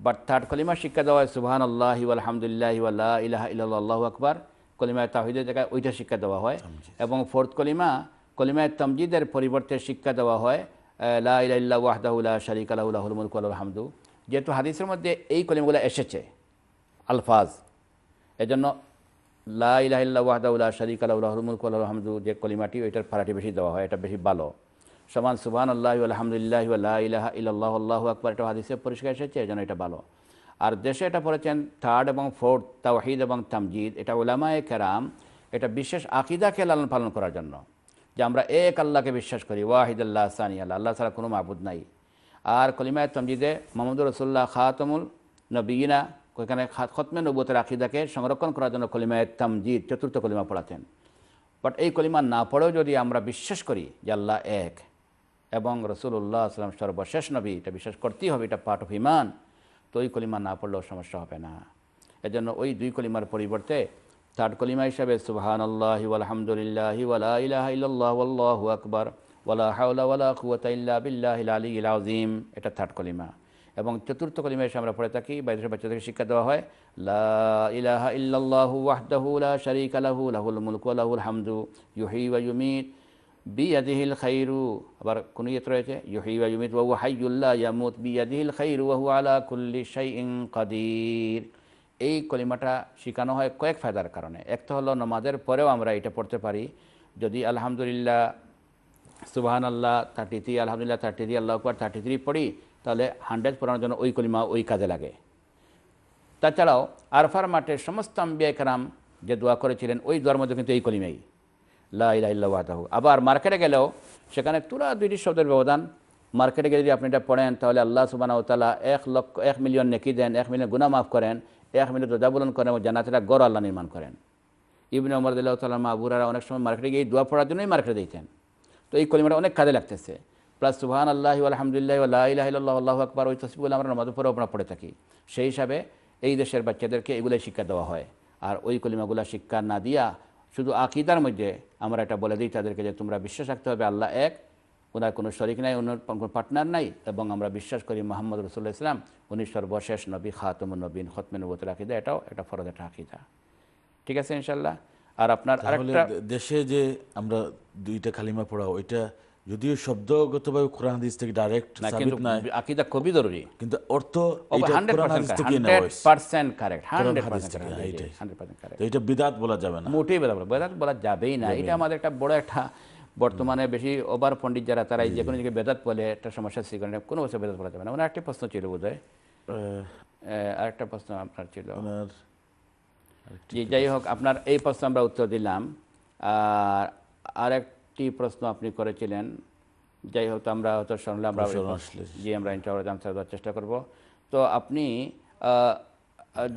বাট থার্ড কলিমা শিক্ষা দেওয়া হয় সুবাহান আল্লাহি আলহামদুলিল্লাহ আল্লাহ ইলাহ ইল্লাহ আকবর কলিমায় তাহিদের জায়গায় ওইটা শিক্ষা দেওয়া হয় এবং ফোর্থ কলিমা কলিমায় তামজিদের পরিবর্তে শিক্ষা দেওয়া হয় লাহ ওয়াহদাউল্লাহ শারিক আলাহুল মুলক আলহামদু যেহেতু হাদিসের মধ্যে এই কলিমগুলো এসেছে আলফাজ এজন্য লাহ ওয়াহদাউল্লাহ শারিক আলাহুল মুলক আলহামদু যে কলিমাটি ওইটার ফারাটি বেশি দেওয়া হয় এটা বেশি ভালো সমান সুবান আল্লাহ আলহামদুলিল্লাহ ইলাহ ইল্লাহ আল্লাহ আকবর এটা হাদিসে পরিষ্কার এসেছে এজন্য এটা ভালো আর দেশে এটা পড়েছেন থার্ড এবং ফোর্থ তাওহিদ এবং তামজিদ এটা ওলামায় কেরাম এটা বিশেষ আকিদাকে লালন পালন করার জন্য যে আমরা এক আল্লাহকে বিশ্বাস করি ওয়াহিদ আল্লাহ সানি আল্লাহ আল্লাহ ছাড়া কোনো মাহবুদ নাই আর কলিমায় তমজিদে মোহাম্মদ রসুল্লাহ তমুল নবীনা ওইখানে খতমে নবুতের আকিদাকে সংরক্ষণ করার জন্য কলিমায় তমজিদ চতুর্থ কলিমা পড়াতেন বাট এই কলিমা না পড়েও যদি আমরা বিশ্বাস করি যে আল্লাহ এক এবং রসুল্লাহ আসলাম সর্বশেষ নবী এটা বিশ্বাস করতেই হবে এটা পার্ট অফ ইমান তো ওই কলিমা না পড়লেও সমস্যা হবে না এজন্য ওই দুই কলিমার পরিবর্তে থার্ড কলিমা হিসাবে সুবাহান আল্লাহি আলহামদুলিল্লাহ ওয়ালা ইলাহ ইল্লাল্লাহ আল্লাহু আকবর ওয়ালা হাউলা ওলা কুয়াতা ইল্লা বিল্লাহিল আলী ইল আজিম এটা থার্ড কলিমা এবং চতুর্থ কলিমা হিসেবে আমরা পড়ে থাকি বাইরের বাচ্চাদেরকে শিক্ষা দেওয়া হয় লা ইলাহ ইল্লাল্লাহু ওয়াহদাহু লা শারীকা লাহু লাহুল মুলকু ওয়া লাহুল হামদু ইউহি ওয়া ইউমিত বি বিয়াদিহিল খাইরু আবার কোন ইয়েত রয়েছে ইউহি ওয়া ইউমিত ওয়া হুয়া হাইয়্যুল লা ইয়ামুত বিয়াদিহিল খাইরু ওয়া হুয়া আলা কুল্লি শাইইন কাদির এই কলিমাটা শেখানো হয় কয়েক ফায়দার কারণে এক তো হলো নমাজের পরেও আমরা এটা পড়তে পারি যদি আলহামদুলিল্লাহ সুবাহান আল্লাহ থার্টি থ্রি আলহামদুলিল্লাহ থার্টি থ্রি আল্লাহ আকবর থার্টি থ্রি পড়ি তাহলে হান্ড্রেড পড়ানোর জন্য ওই কলিমা ওই কাজে লাগে তাছাড়াও আরফার মাঠে সমস্ত আম্বিয়া কারাম যে দোয়া করেছিলেন ওই দোয়ার মধ্যে কিন্তু এই কলিমেই লাহু আবার মার্কেটে গেলেও সেখানে তুরা দুইটি শব্দের ব্যবধান মার্কেটে গেলে যদি আপনি এটা পড়েন তাহলে আল্লাহ সুবানা তালা এক লক্ষ এক মিলিয়ন নেকি দেন এক মিলিয়ন গুণা মাফ করেন এ আহমেদ রোজা বলন করেন এবং জানাতেরা গড় আল্লাহ নির্মাণ করেন ইবনে উমর দিল্লাহ মাহবুরারা অনেক সময় মার্কেটে গিয়ে দোয়া পড়ার জন্যই মার্কেটে দিতেন তো এই কলিমাটা অনেক কাজে লাগতেছে প্লাস সুহান আল্লাহ আলহামদুলিল্লাহ আল্লাহ আল্লাহ আকবর ওই তসবিগুলো আমরা নমাজ আমরা পড়ে থাকি সেই হিসাবে এই দেশের বাচ্চাদেরকে এগুলোই শিক্ষা দেওয়া হয় আর ওই কলিমাগুলা শিক্ষা না দিয়া শুধু আকিদার মধ্যে আমরা এটা বলে দিই তাদেরকে যে তোমরা বিশ্বাস রাখতে হবে আল্লাহ এক ওনার কোনো শরিক নাই ওনার কোনো পার্টনার নাই এবং আমরা বিশ্বাস করি মোহাম্মদ রসুল্লাহ ইসলাম উনি সর্বশেষ নবী খাতম নবীন খতমেন ওবতুল আকিদা এটাও এটা ফরজ একটা আকিদা ঠিক আছে ইনশাল্লাহ আর আপনার আরেকটা দেশে যে আমরা দুইটা খালিমা পড়া ওইটা যদিও শব্দগতভাবে কোরআন হাদিস থেকে ডাইরেক্ট না কিন্তু আকীদা খুবই জরুরি কিন্তু অর্থ এটা কোরআন হাদিস থেকে না 100% কারেক্ট 100% কারেক্ট 100% কারেক্ট এটা বিদআত বলা যাবে না মোটেই বিদাত বলা যাবেই না এটা আমাদের একটা বড় একটা বর্তমানে বেশি ওভার পণ্ডিত যারা তারা যে কোনো দিকে বেদাত বলে একটা সমস্যার সৃষ্টি করে কোনো বছর বেদাত বলা যাবে না মানে একটা প্রশ্ন ছিল বোধ হয় আরেকটা প্রশ্ন আপনার ছিল যাই হোক আপনার এই প্রশ্ন আমরা উত্তর দিলাম আর আরেকটি প্রশ্ন আপনি করেছিলেন যাই হোক আমরা হয়তো শুনলে আমরা যে আমরা ইন্টারভিউ আনসার দেওয়ার চেষ্টা করব তো আপনি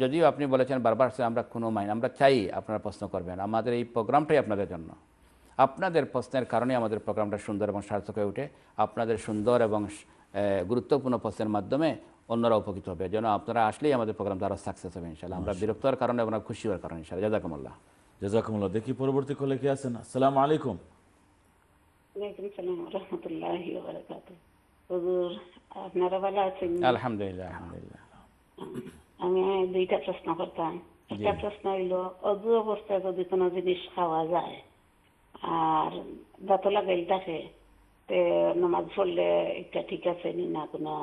যদিও আপনি বলেছেন বারবার আমরা কোনো মাইন আমরা চাই আপনারা প্রশ্ন করবেন আমাদের এই প্রোগ্রামটাই আপনাদের জন্য আপনাদের প্রশ্নের কারণে আমাদের প্রোগ্রামটা সুন্দর এবং সার্থক হয়ে ওঠে আপনাদের সুন্দর এবং গুরুত্বপূর্ণ প্রশ্নের মাধ্যমে অন্যরা উপকৃত হবে যেন আপনারা আসলেই আমাদের প্রোগ্রামটা আরও সাকসেস হবে ইনশাল্লাহ আমরা বিরক্ত হওয়ার কারণে আমরা খুশি হওয়ার কারণে ইনশাল্লাহ জাজাকুমুল্লাহ জাজাকুমুল্লাহ দেখি পরবর্তী কলে কি আছেন আসসালামু আলাইকুম আমি দুইটা প্রশ্ন করতাম একটা প্রশ্ন হইল অজু অবস্থায় যদি কোনো জিনিস খাওয়া যায় আর দাতলা থাকে তে নামাজ পড়লে এটা ঠিক আছে নি না কোনো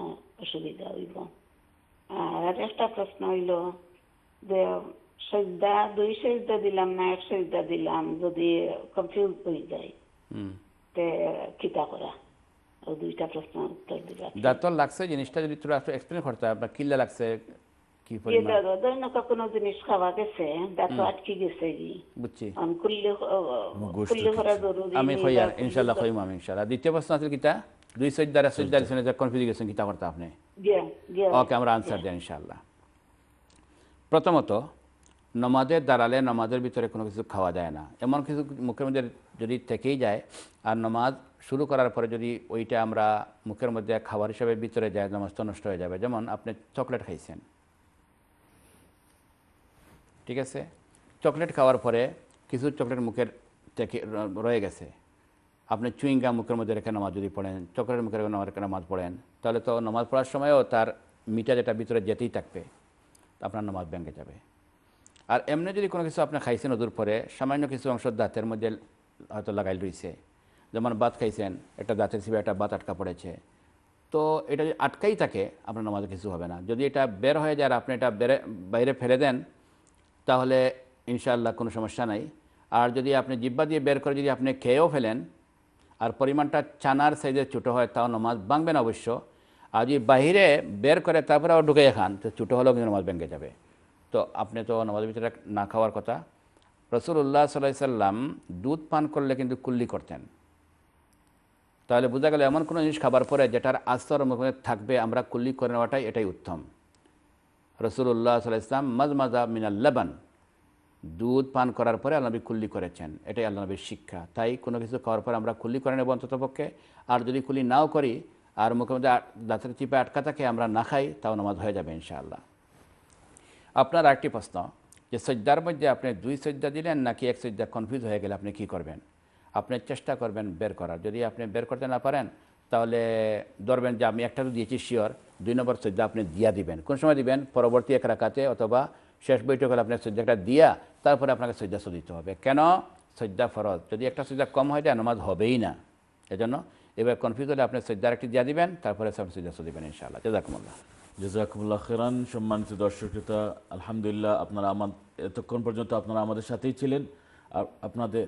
অসুবিধা হইব আর একটা প্রশ্ন হইল যে সজদা দুই সজদা দিলাম না এক সজদা দিলাম যদি কনফিউজ হয়ে যায় তে কিতা করা দুইটা প্রশ্ন উত্তর দিবা দাঁতল লাগছে জিনিসটা যদি তোরা একটু এক্সপ্লেন করতে কিল্লা লাগছে প্রথমত নমাদের দাঁড়ালে নমাজের ভিতরে কোনো কিছু খাওয়া যায় না এমন কিছু মুখের মধ্যে যদি থেকেই যায় আর নমাজ শুরু করার পরে যদি ওইটা আমরা মুখের মধ্যে খাবার হিসাবে ভিতরে যায় নমাজ তো নষ্ট হয়ে যাবে যেমন আপনি চকলেট খাইছেন ঠিক আছে চকলেট খাওয়ার পরে কিছু চকলেট মুখের থেকে রয়ে গেছে আপনি চুইংগা মুখের মধ্যে রেখে নামাজ যদি পড়েন চকলেট মুখের রেখে নামাজ পড়েন তাহলে তো নামাজ পড়ার সময়ও তার মিটার যেটা ভিতরে যেতেই থাকবে আপনার নামাজ ব্যাঙ্কে যাবে আর এমনি যদি কোনো কিছু আপনি খাইছেন ওদূর পরে সামান্য কিছু অংশ দাঁতের মধ্যে হয়তো লাগাই রয়েছে যেমন বাত খাইছেন একটা দাঁতের সিবে একটা বাত আটকা পড়েছে তো এটা যদি আটকাই থাকে আপনার নামাজে কিছু হবে না যদি এটা বের হয়ে যায় আর আপনি এটা বেড়ে বাইরে ফেলে দেন তাহলে ইনশাআল্লাহ কোনো সমস্যা নাই আর যদি আপনি জিব্বা দিয়ে বের করে যদি আপনি খেয়েও ফেলেন আর পরিমাণটা চানার সাইজে ছোটো হয় তাও নমাজ ভাঙবে অবশ্য আর যদি বাহিরে বের করে তারপরে আবার ঢুকে খান তো ছোটো হলেও কিন্তু নমাজ ভেঙে যাবে তো আপনি তো নমাজের ভিতরে না খাওয়ার কথা উল্লাহ সাল্লাহ সাল্লাম দুধ পান করলে কিন্তু কুল্লি করতেন তাহলে বোঝা গেল এমন কোনো জিনিস খাবার পরে যেটার আস্তর মুখে থাকবে আমরা কুল্লি করে নেওয়াটাই এটাই উত্তম রসুল্লাহ সাল্লাহ ইসলাম মজমাজা মিনাল্লাবান দুধ পান করার পরে আল্লাহ নবী কুল্লি করেছেন এটাই আল্লাহ নবীর শিক্ষা তাই কোনো কিছু খাওয়ার পরে আমরা কুল্লি করে নেব অন্ততপক্ষে আর যদি খুলি নাও করি আর মুখে মধ্যে দাঁতের চিপে আটকা থাকে আমরা না খাই তাও নামাজ হয়ে যাবে ইনশাআল্লাহ আপনার আরেকটি প্রশ্ন যে সজ্জার মধ্যে আপনি দুই সজ্জা দিলেন নাকি এক সজ্জা কনফিউজ হয়ে গেলে আপনি কি করবেন আপনি চেষ্টা করবেন বের করার যদি আপনি বের করতে না পারেন তাহলে ধরবেন যে আমি একটা তো দিয়েছি শিওর দুই নম্বর সজ্জা আপনি দিয়া দিবেন কোন সময় দিবেন পরবর্তী এক রাখাতে অথবা শেষ বৈঠক হলে আপনার সেজদাটা দিয়া তারপরে আপনাকে সজ্জাস দিতে হবে কেন সজ্জা ফরজ যদি একটা সজ্জা কম হয় তাহলে নামাজ হবেই না এজন্য এবার কনফিউজ হলে আপনি সেজদার একটি দিয়া দিবেন তারপরে আপনি সেজদাস্ত দিবেন ইনশাআল্লাহ জাজাকুমুল্লাহ জাজাকুমুল্লাহ খেরান সম্মানিত দর্শকতা আলহামদুলিল্লাহ আপনারা আমার এতক্ষণ পর্যন্ত আপনারা আমাদের সাথেই ছিলেন আর আপনাদের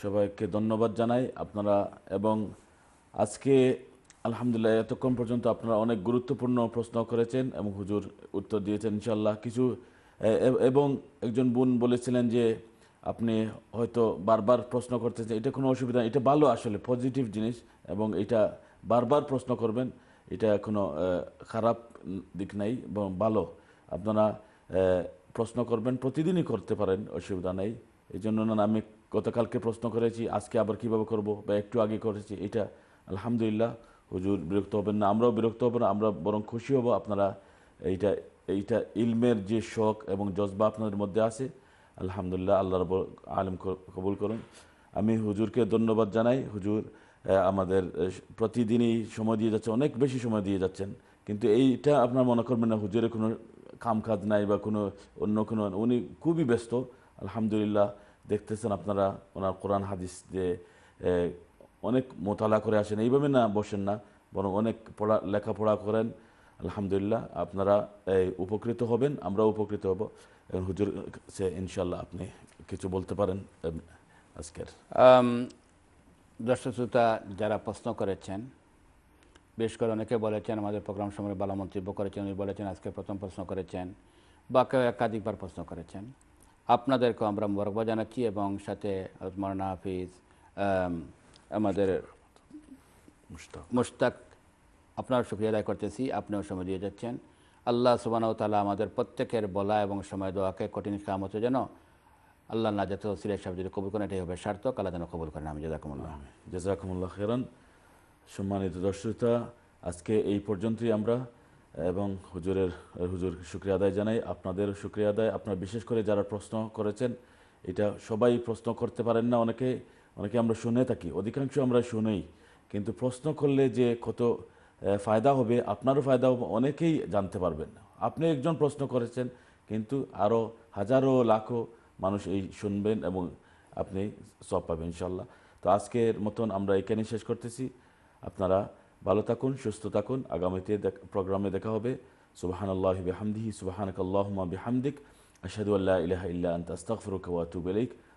সবাইকে ধন্যবাদ জানাই আপনারা এবং আজকে আলহামদুলিল্লাহ এতক্ষণ পর্যন্ত আপনারা অনেক গুরুত্বপূর্ণ প্রশ্ন করেছেন এবং হুজুর উত্তর দিয়েছেন ইনশাল্লাহ কিছু এবং একজন বোন বলেছিলেন যে আপনি হয়তো বারবার প্রশ্ন করতেছেন এটা কোনো অসুবিধা এটা ভালো আসলে পজিটিভ জিনিস এবং এটা বারবার প্রশ্ন করবেন এটা কোনো খারাপ দিক নাই এবং ভালো আপনারা প্রশ্ন করবেন প্রতিদিনই করতে পারেন অসুবিধা নেই এই জন্য না আমি গতকালকে প্রশ্ন করেছি আজকে আবার কিভাবে করব বা একটু আগে করেছি এটা আলহামদুলিল্লাহ হুজুর বিরক্ত হবেন না আমরাও বিরক্ত হব না আমরা বরং খুশি হব আপনারা এইটা এইটা ইলমের যে শখ এবং জজবা আপনাদের মধ্যে আছে আলহামদুলিল্লাহ আল্লাহ রব আলম কবুল করুন আমি হুজুরকে ধন্যবাদ জানাই হুজুর আমাদের প্রতিদিনই সময় দিয়ে যাচ্ছে অনেক বেশি সময় দিয়ে যাচ্ছেন কিন্তু এইটা আপনার মনে করবেন না হুজুরের কোনো কাম কাজ নাই বা কোনো অন্য কোনো উনি খুবই ব্যস্ত আলহামদুলিল্লাহ দেখতেছেন আপনারা ওনার কোরআন হাদিস যে অনেক মোতালা করে আসেন এইভাবে না বসেন না বরং অনেক পড়া লেখাপড়া করেন আলহামদুলিল্লাহ আপনারা উপকৃত হবেন আমরা উপকৃত হব হুজুর সে ইনশাল্লাহ আপনি কিছু বলতে পারেন আজকের দর্শক শ্রোতা যারা প্রশ্ন করেছেন বেশ করে অনেকে বলেছেন আমাদের প্রোগ্রাম সময় ভালো মন্তব্য করেছেন উনি বলেছেন আজকে প্রথম প্রশ্ন করেছেন বা কেউ একাধিকবার প্রশ্ন করেছেন আপনাদেরকেও আমরা মুবারকবাদ জানাচ্ছি এবং সাথে মরানা হাফিজ আমাদের মুশতাক আপনার শুক্রিয়া আদায় করতেছি আপনিও সময় দিয়ে যাচ্ছেন আল্লাহ সুবানাও তালা আমাদের প্রত্যেকের বলা এবং সময় দেওয়াকে কঠিন কামত যেন আল্লাহ না যাতে সিরাজ সাহেব যদি কবুল করেন এটাই হবে সার্থক আল্লাহ যেন কবুল করেন আমি জাজাকুমুল্লাহ জাজাকুমুল্লাহ খেরান সম্মানিত দর্শকতা আজকে এই পর্যন্তই আমরা এবং হুজুরের হুজুর শুক্রিয়া আদায় জানাই আপনাদের শুক্রিয়া আদায় আপনারা বিশেষ করে যারা প্রশ্ন করেছেন এটা সবাই প্রশ্ন করতে পারেন না অনেকে অনেকে আমরা শুনে থাকি অধিকাংশ আমরা শুনেই কিন্তু প্রশ্ন করলে যে কত ফায়দা হবে আপনারও ফায়দা হবে অনেকেই জানতে পারবেন না আপনি একজন প্রশ্ন করেছেন কিন্তু আরও হাজারো লাখো মানুষ এই শুনবেন এবং আপনি সব পাবেন ইনশাল্লাহ তো আজকের মতন আমরা এখানেই শেষ করতেছি আপনারা ভালো থাকুন সুস্থ থাকুন আগামীতে প্রোগ্রামে দেখা হবে সুবাহান আল্লাহ বিহামদিহি সুবাহান আল্লাহমা বিহামদিক আশহাদু আল্লাহ ইলাহা ইল্লা আন্ত আস্তাগফিরুকা ওয়া আতুবু